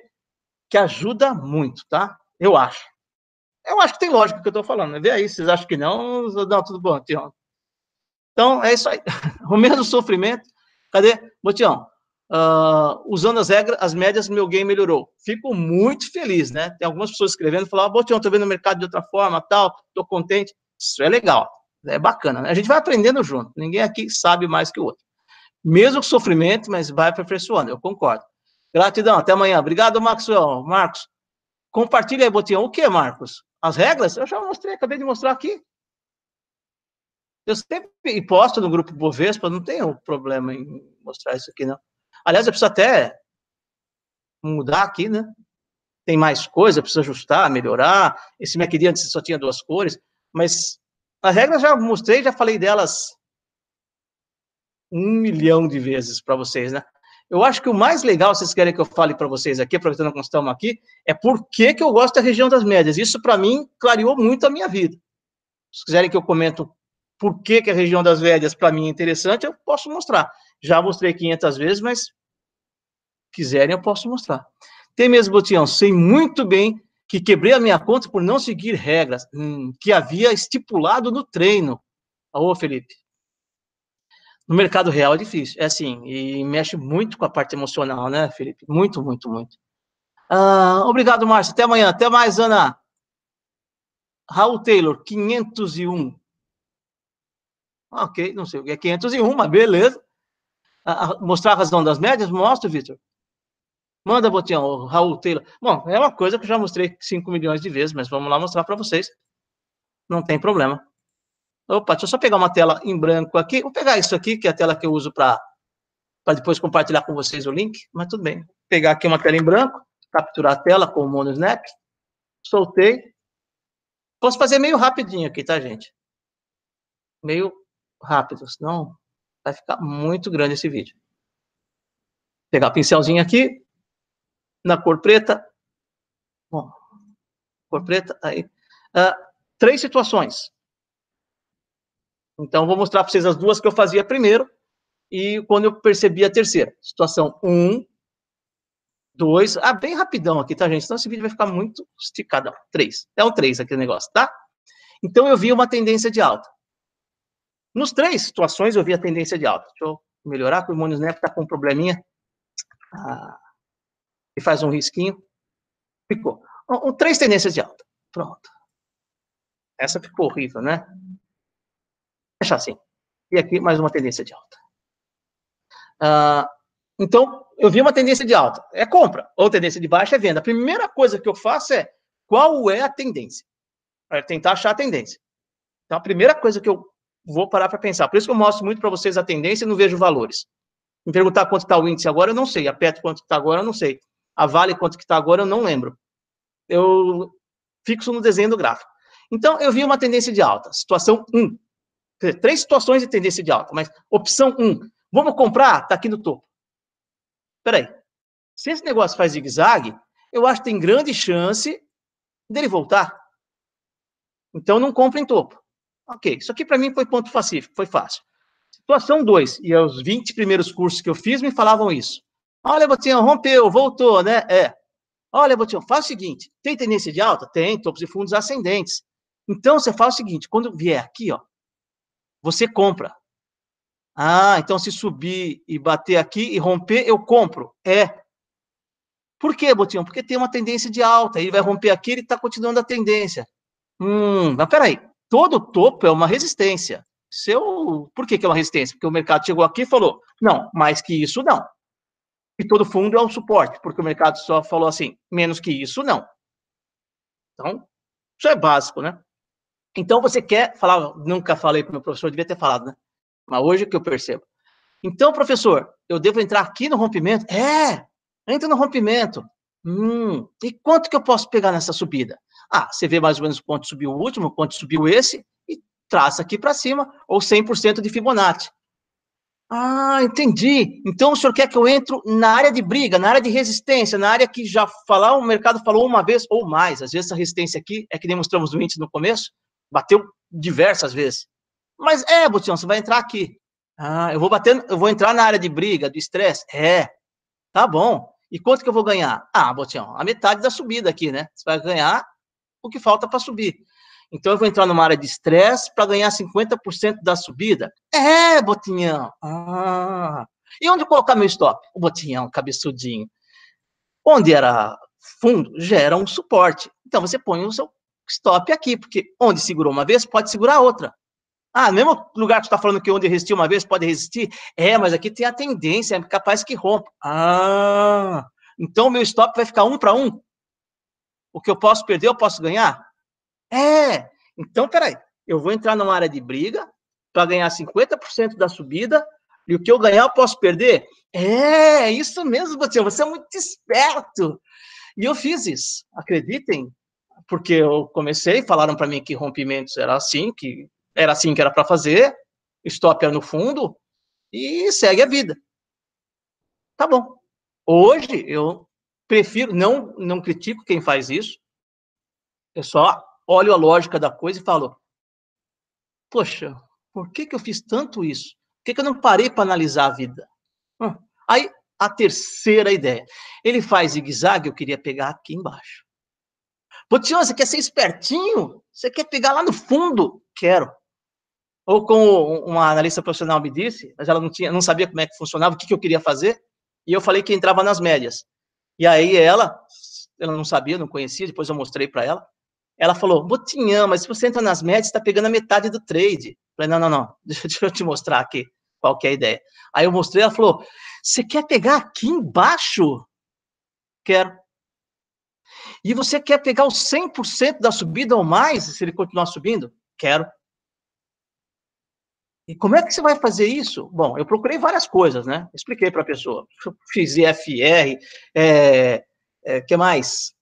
que ajuda muito, tá? Eu acho. Eu acho que tem lógica que eu estou falando, né? Vê aí, vocês acham que não, não tudo bom. Tem, então, é isso aí. o mesmo sofrimento. Cadê? Botião, uh, usando as regras, as médias, meu game melhorou. Fico muito feliz, né? Tem algumas pessoas escrevendo, falando, ah, Botião, tô vendo o mercado de outra forma, tal, tô contente. Isso é legal, é bacana. Né? A gente vai aprendendo junto. Ninguém aqui sabe mais que o outro. Mesmo com sofrimento, mas vai aperfeiçoando, eu concordo. Gratidão, até amanhã. Obrigado, Maxwell. Marcos, compartilha aí, Botião. O que, Marcos? As regras? Eu já mostrei, acabei de mostrar aqui. Eu sempre posto no grupo Bovespa, não tenho problema em mostrar isso aqui, não. Aliás, eu preciso até mudar aqui, né? Tem mais coisa, preciso ajustar, melhorar. Esse MacD antes só tinha duas cores, mas as regras já mostrei, já falei delas um milhão de vezes para vocês, né? Eu acho que o mais legal, vocês querem que eu fale para vocês aqui, aproveitando que nós estamos aqui, é por que, que eu gosto da região das médias. Isso, para mim, clareou muito a minha vida. Se quiserem que eu comento por que, que a região das velhas, para mim, é interessante, eu posso mostrar. Já mostrei 500 vezes, mas quiserem, eu posso mostrar. Tem mesmo, Botião, sei muito bem que quebrei a minha conta por não seguir regras hum, que havia estipulado no treino. Ô, Felipe. No mercado real é difícil, é assim, e mexe muito com a parte emocional, né, Felipe? Muito, muito, muito. Ah, obrigado, Márcio. Até amanhã. Até mais, Ana. Raul Taylor, 501. Ok, não sei é 501, beleza. Ah, ah, mostrar a razão das médias? Mostra, Vitor. Manda, Botião, Raul Taylor. Bom, é uma coisa que eu já mostrei 5 milhões de vezes, mas vamos lá mostrar para vocês. Não tem problema. Opa, deixa eu só pegar uma tela em branco aqui. Vou pegar isso aqui, que é a tela que eu uso para depois compartilhar com vocês o link, mas tudo bem. Vou pegar aqui uma tela em branco, capturar a tela com o Monosnap, Soltei. Posso fazer meio rapidinho aqui, tá, gente? Meio rápido, senão vai ficar muito grande esse vídeo. Pegar o pincelzinho aqui, na cor preta, bom, cor preta, aí, uh, três situações. Então, vou mostrar para vocês as duas que eu fazia primeiro, e quando eu percebi a terceira. Situação 1, um, 2, ah, bem rapidão aqui, tá, gente? Senão esse vídeo vai ficar muito esticado. 3, é um 3 aquele negócio, tá? Então, eu vi uma tendência de alta. Nos três situações, eu vi a tendência de alta. Deixa eu melhorar, que o Imônios Neto está com um probleminha. Ah, e faz um risquinho. Ficou. Um, três tendências de alta. Pronto. Essa ficou horrível, né? Deixa assim. E aqui, mais uma tendência de alta. Ah, então, eu vi uma tendência de alta. É compra. Ou tendência de baixa é venda. A primeira coisa que eu faço é qual é a tendência. É tentar achar a tendência. Então, a primeira coisa que eu vou parar para pensar. Por isso que eu mostro muito para vocês a tendência e não vejo valores. Me perguntar quanto está o índice agora, eu não sei. A Petro quanto está agora, eu não sei. A Vale quanto está agora, eu não lembro. Eu fixo no desenho do gráfico. Então, eu vi uma tendência de alta. Situação 1. três situações de tendência de alta, mas opção 1. Vamos comprar? Está aqui no topo. Espera aí. Se esse negócio faz zigue-zague, eu acho que tem grande chance dele voltar. Então, não compra em topo. Ok, isso aqui para mim foi ponto pacífico, foi fácil. Situação 2, e é os 20 primeiros cursos que eu fiz me falavam isso. Olha, Botinho, rompeu, voltou, né? É. Olha, Botinho, faz o seguinte, tem tendência de alta? Tem, topos e fundos ascendentes. Então, você faz o seguinte, quando vier aqui, ó, você compra. Ah, então se subir e bater aqui e romper, eu compro. É. Por quê, Botinho? Porque tem uma tendência de alta, ele vai romper aqui, ele está continuando a tendência. Hum, mas peraí, todo topo é uma resistência. Seu, por que, que é uma resistência? Porque o mercado chegou aqui e falou, não, mais que isso não. E todo fundo é um suporte, porque o mercado só falou assim, menos que isso não. Então, isso é básico, né? Então você quer falar, nunca falei para o meu professor, devia ter falado, né? Mas hoje é que eu percebo. Então, professor, eu devo entrar aqui no rompimento? É, entra no rompimento. Hum, e quanto que eu posso pegar nessa subida? Ah, você vê mais ou menos quanto subiu o último, quanto subiu esse, e traça aqui para cima, ou 100% de Fibonacci. Ah, entendi. Então o senhor quer que eu entre na área de briga, na área de resistência, na área que já falar, o mercado falou uma vez ou mais. Às vezes a resistência aqui é que demonstramos no índice no começo, bateu diversas vezes. Mas é, botião, você vai entrar aqui. Ah, eu vou bater, eu vou entrar na área de briga, do estresse. É. Tá bom. E quanto que eu vou ganhar? Ah, Botião, a metade da subida aqui, né? Você vai ganhar o que falta para subir. Então eu vou entrar numa área de estresse para ganhar 50% da subida. É, Botinhão. Ah. E onde colocar meu stop? O Botinhão, cabeçudinho. Onde era fundo, gera um suporte. Então você põe o seu stop aqui, porque onde segurou uma vez, pode segurar outra. Ah, no mesmo lugar que você está falando que onde resistiu uma vez pode resistir? É, mas aqui tem a tendência, é capaz que rompa. Ah, então meu stop vai ficar um para um? o que eu posso perder, eu posso ganhar? É. Então, peraí, eu vou entrar numa área de briga para ganhar 50% da subida e o que eu ganhar eu posso perder? É, é isso mesmo, Botinha, você é muito esperto. E eu fiz isso, acreditem, porque eu comecei, falaram para mim que rompimentos era assim, que era assim que era para fazer, stop era no fundo e segue a vida. Tá bom. Hoje eu prefiro, não, não critico quem faz isso, eu só olho a lógica da coisa e falo: poxa, por que, que eu fiz tanto isso? Por que, que eu não parei para analisar a vida? Hum. Aí, a terceira ideia. Ele faz zigue-zague, eu queria pegar aqui embaixo. Putzinho, você quer ser espertinho? Você quer pegar lá no fundo? Quero. Ou como uma analista profissional me disse, mas ela não, tinha, não sabia como é que funcionava, o que, que eu queria fazer, e eu falei que entrava nas médias. E aí ela, ela não sabia, não conhecia, depois eu mostrei para ela. Ela falou, Botinha, mas se você entra nas médias, está pegando a metade do trade. Eu falei, não, não, não, deixa, deixa eu te mostrar aqui qual que é a ideia. Aí eu mostrei, ela falou, você quer pegar aqui embaixo? Quero. E você quer pegar o 100% da subida ou mais, se ele continuar subindo? Quero. E como é que você vai fazer isso? Bom, eu procurei várias coisas, né? Expliquei para a pessoa. Fiz o é, é, que mais?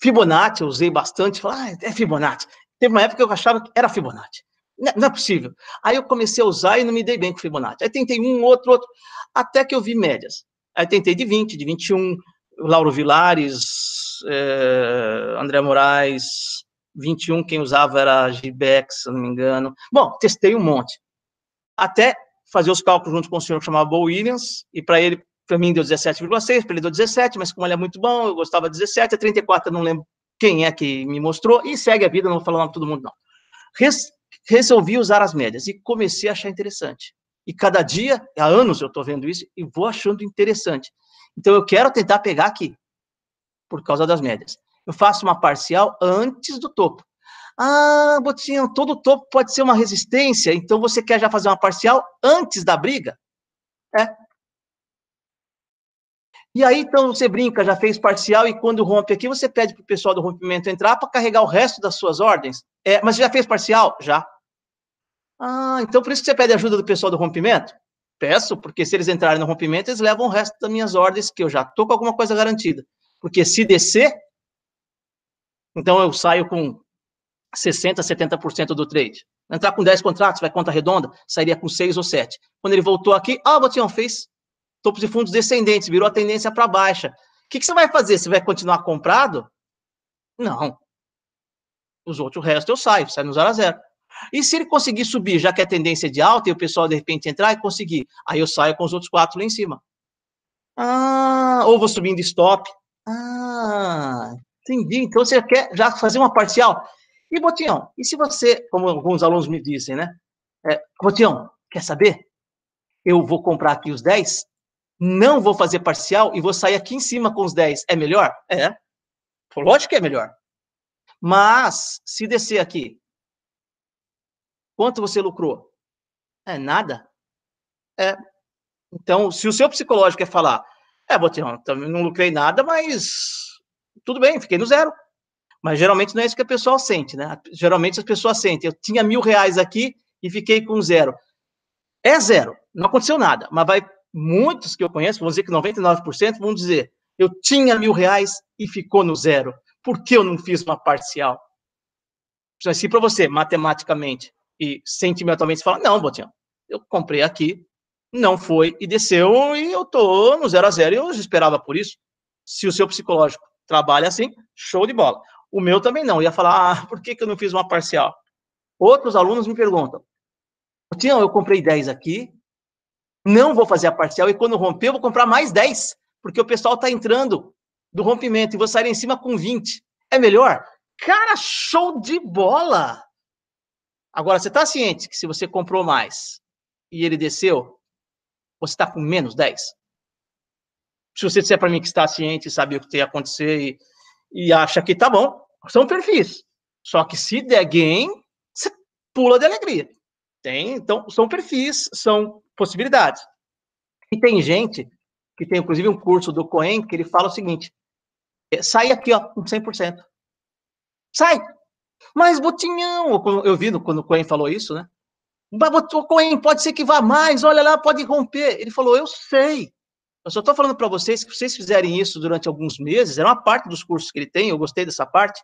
Fibonacci, eu usei bastante. Falei, ah, é Fibonacci. Teve uma época que eu achava que era Fibonacci. Não, não é possível. Aí eu comecei a usar e não me dei bem com Fibonacci. Aí tentei um, outro, outro, até que eu vi médias. Aí tentei de 20, de 21, Lauro Vilares, eh, André Moraes, 21 quem usava era Gibex, se não me engano. Bom, testei um monte. Até fazer os cálculos junto com o senhor que chamava Bo Williams, e para ele, para mim deu 17,6, para ele deu 17, mas como ele é muito bom, eu gostava de 17, a 34 não lembro quem é que me mostrou, e segue a vida, não vou falar o nome de todo mundo, não. Res, resolvi usar as médias e comecei a achar interessante. E cada dia, há anos eu estou vendo isso e vou achando interessante. Então eu quero tentar pegar aqui, por causa das médias eu faço uma parcial antes do topo. Ah, Botinho, todo topo pode ser uma resistência, então você quer já fazer uma parcial antes da briga? É. E aí, então, você brinca, já fez parcial, e quando rompe aqui, você pede para o pessoal do rompimento entrar para carregar o resto das suas ordens. É, mas já fez parcial? Já. Ah, então por isso que você pede ajuda do pessoal do rompimento? Peço, porque se eles entrarem no rompimento, eles levam o resto das minhas ordens, que eu já estou com alguma coisa garantida. Porque se descer, então eu saio com 60%, 70% do trade. Entrar com 10 contratos, vai conta redonda, sairia com 6 ou 7. Quando ele voltou aqui, ah, você não fez topos de fundos descendentes, virou a tendência para baixa. O que, que, você vai fazer? Você vai continuar comprado? Não. Os outros restos eu saio, saio no 0 a 0. E se ele conseguir subir, já que a é tendência é de alta, e o pessoal de repente entrar e conseguir, aí eu saio com os outros quatro lá em cima. Ah, ou vou subindo stop. Ah, Entendi. Então você quer já fazer uma parcial. E, Botinhão, e se você, como alguns alunos me dizem, né? É, Botinhão, quer saber? Eu vou comprar aqui os 10, não vou fazer parcial e vou sair aqui em cima com os 10. É melhor? É. Lógico que é melhor. Mas, se descer aqui, quanto você lucrou? É nada. É. Então, se o seu psicológico quer falar, é, Botinhão, também não lucrei nada, mas tudo bem, fiquei no zero. Mas geralmente não é isso que a pessoa sente, né? Geralmente as pessoas sentem, eu tinha mil reais aqui e fiquei com zero. É zero, não aconteceu nada. Mas vai, muitos que eu conheço, vão dizer que 99% vão dizer, eu tinha mil reais e ficou no zero. Por que eu não fiz uma parcial? Se para você, matematicamente e sentimentalmente, você fala, não, Botinho, eu comprei aqui, não foi e desceu e eu tô no zero a zero e eu esperava por isso. Se o seu psicológico trabalha assim, show de bola. O meu também não, eu ia falar, ah, por que, que eu não fiz uma parcial? Outros alunos me perguntam, Tião, eu comprei 10 aqui, não vou fazer a parcial, e quando romper eu vou comprar mais 10, porque o pessoal está entrando do rompimento, e vou sair em cima com 20. É melhor? Cara, show de bola! Agora, você está ciente que se você comprou mais e ele desceu, você está com menos 10? se você disser para mim que está ciente, sabe o que a acontecer e, e acha que tá bom, são perfis. Só que se der game, você pula de alegria. Tem, então, são perfis, são possibilidades. E tem gente que tem, inclusive, um curso do Cohen que ele fala o seguinte: é, sai aqui, ó, com 100%. Sai! Mas, Botinhão, eu vi quando o Cohen falou isso, né? Mas, o Cohen, pode ser que vá mais, olha lá, pode romper. Ele falou: eu sei, eu só estou falando para vocês que se vocês fizerem isso durante alguns meses, era uma parte dos cursos que ele tem, eu gostei dessa parte.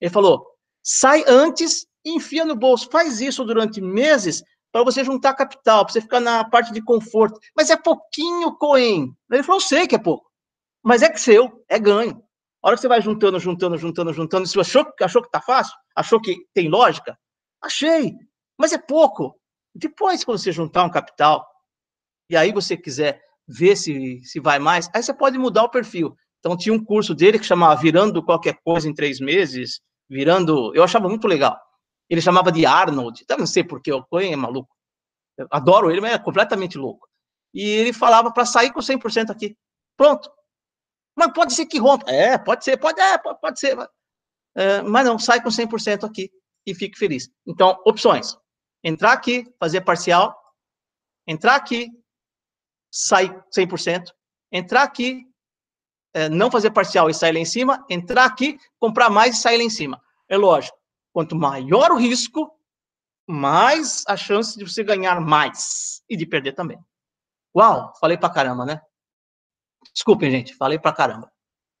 Ele falou: sai antes e enfia no bolso. Faz isso durante meses para você juntar capital, para você ficar na parte de conforto. Mas é pouquinho, Coen. Ele falou: eu sei que é pouco, mas é que seu, é ganho. A hora que você vai juntando, juntando, juntando, juntando, se achou, achou que está fácil, achou que tem lógica, achei, mas é pouco. Depois, quando você juntar um capital, e aí você quiser ver se, se vai mais. Aí você pode mudar o perfil. Então tinha um curso dele que chamava Virando Qualquer Coisa em Três Meses, virando. Eu achava muito legal. Ele chamava de Arnold. Então, não sei porque o Cohen é maluco. Eu adoro ele, mas é completamente louco. E ele falava para sair com 100% aqui. Pronto. Mas pode ser que rompa. É, pode ser, pode, é, pode, pode ser. É, mas não, sai com 100% aqui e fique feliz. Então, opções. Entrar aqui, fazer parcial. Entrar aqui, sair 100%, entrar aqui, é, não fazer parcial e sair lá em cima, entrar aqui, comprar mais e sair lá em cima. É lógico, quanto maior o risco, mais a chance de você ganhar mais e de perder também. Uau, falei pra caramba, né? Desculpem, gente, falei pra caramba.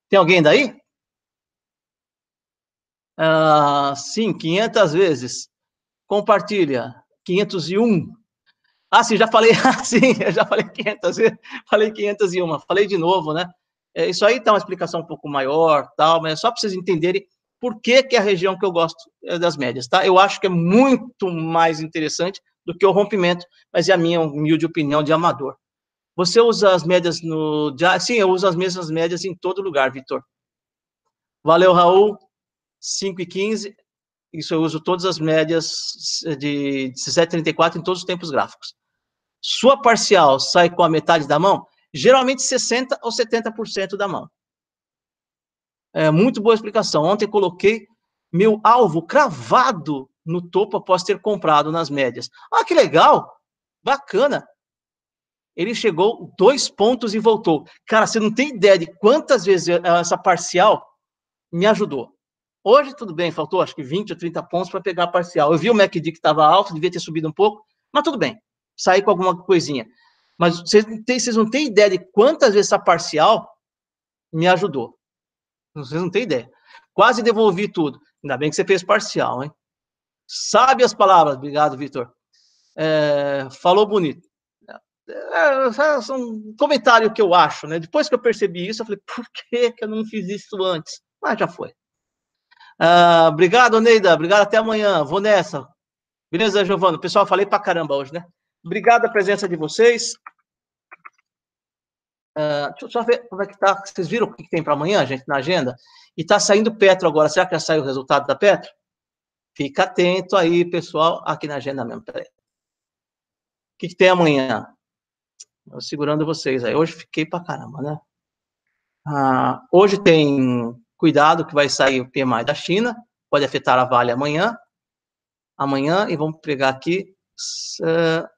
Tem alguém daí? Ah, sim, 500 vezes. Compartilha. 501. Ah, sim, já falei, ah, sim, eu já falei 500, falei 501, falei de novo, né? É, isso aí tá uma explicação um pouco maior, tal, mas é só para vocês entenderem por que, que é a região que eu gosto é das médias, tá? Eu acho que é muito mais interessante do que o rompimento, mas é a minha humilde opinião de amador. Você usa as médias no... Sim, eu uso as mesmas médias em todo lugar, Vitor. Valeu, Raul. 5 e 15. Isso eu uso todas as médias eh, de 7,34 em todos os tempos gráficos sua parcial sai com a metade da mão, geralmente 60% ou 70% da mão. É, muito boa explicação. Ontem coloquei meu alvo cravado no topo após ter comprado nas médias. Ah, que legal! Bacana! Ele chegou dois pontos e voltou. Cara, você não tem ideia de quantas vezes ah, essa parcial me ajudou. Hoje, tudo bem, faltou acho que 20 ou 30 pontos para pegar a parcial. Eu vi o MACD que estava alto, devia ter subido um pouco, mas tudo bem sair com alguma coisinha. Mas vocês não têm, vocês não têm ideia de quantas vezes essa parcial me ajudou. Vocês não têm ideia. Quase devolvi tudo. Ainda bem que você fez parcial, hein? Sabe as palavras. Obrigado, Vitor. É, falou bonito. É, é um é, comentário que eu acho, né? Depois que eu percebi isso, eu falei, por que, que eu não fiz isso antes? Mas já foi. Ah, obrigado, Neida. Obrigado, até amanhã. Vou nessa. Beleza, Giovana? Pessoal, falei pra caramba hoje, né? Obrigado a presença de vocês. Uh, deixa eu só ver como é que tá. Vocês viram o que tem para amanhã, gente, na agenda? E tá saindo Petro agora. Será que já saiu o resultado da Petro? Fica atento aí, pessoal, aqui na agenda mesmo. Peraí. O que, que tem amanhã? Estou segurando vocês aí. Hoje fiquei para caramba, né? Ah, hoje tem cuidado que vai sair o PMI da China, pode afetar a Vale amanhã. Amanhã, e vamos pegar aqui. Uh,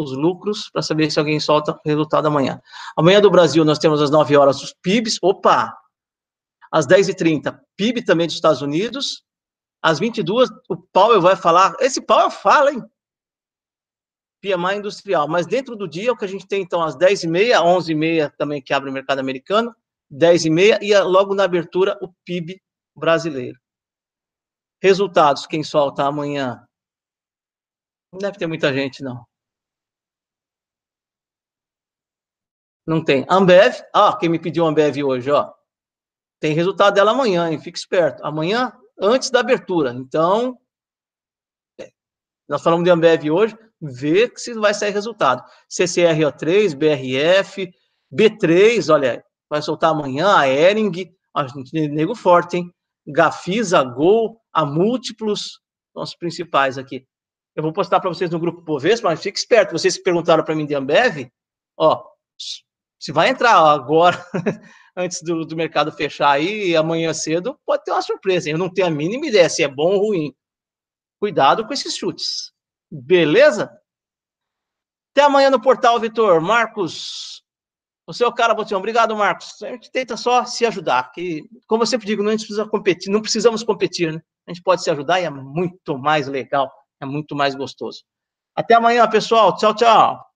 os lucros para saber se alguém solta o resultado amanhã. Amanhã do Brasil nós temos às 9 horas os PIBs, opa! Às 10h30, PIB também dos Estados Unidos. Às 22 o Powell vai falar, esse Powell fala, hein? PMI industrial, mas dentro do dia o que a gente tem então às 10h30, 11h30 também que abre o mercado americano, 10h30 e é logo na abertura o PIB brasileiro. Resultados, quem solta amanhã? Não deve ter muita gente, não. Não tem. Ambev, ah, quem me pediu Ambev hoje, ó. Tem resultado dela amanhã, hein? Fique esperto. Amanhã, antes da abertura. Então, é. nós falamos de Ambev hoje, vê se vai sair resultado. CCRO3, BRF, B3, olha, vai soltar amanhã a Ering, a gente nego forte, hein? Gafisa, Gol, a Múltiplos, são os principais aqui. Eu vou postar para vocês no grupo Povespa, mas fique esperto, vocês que perguntaram para mim de Ambev, ó, se vai entrar agora, antes do, do mercado fechar aí, amanhã cedo, pode ter uma surpresa. Eu não tenho a mínima ideia se é bom ou ruim. Cuidado com esses chutes. Beleza? Até amanhã no portal, Vitor. Marcos, você é o cara, Botinho. Obrigado, Marcos. A gente tenta só se ajudar. Que, como eu sempre digo, não, precisa competir, não precisamos competir, né? A gente pode se ajudar e é muito mais legal, é muito mais gostoso. Até amanhã, pessoal. Tchau, tchau.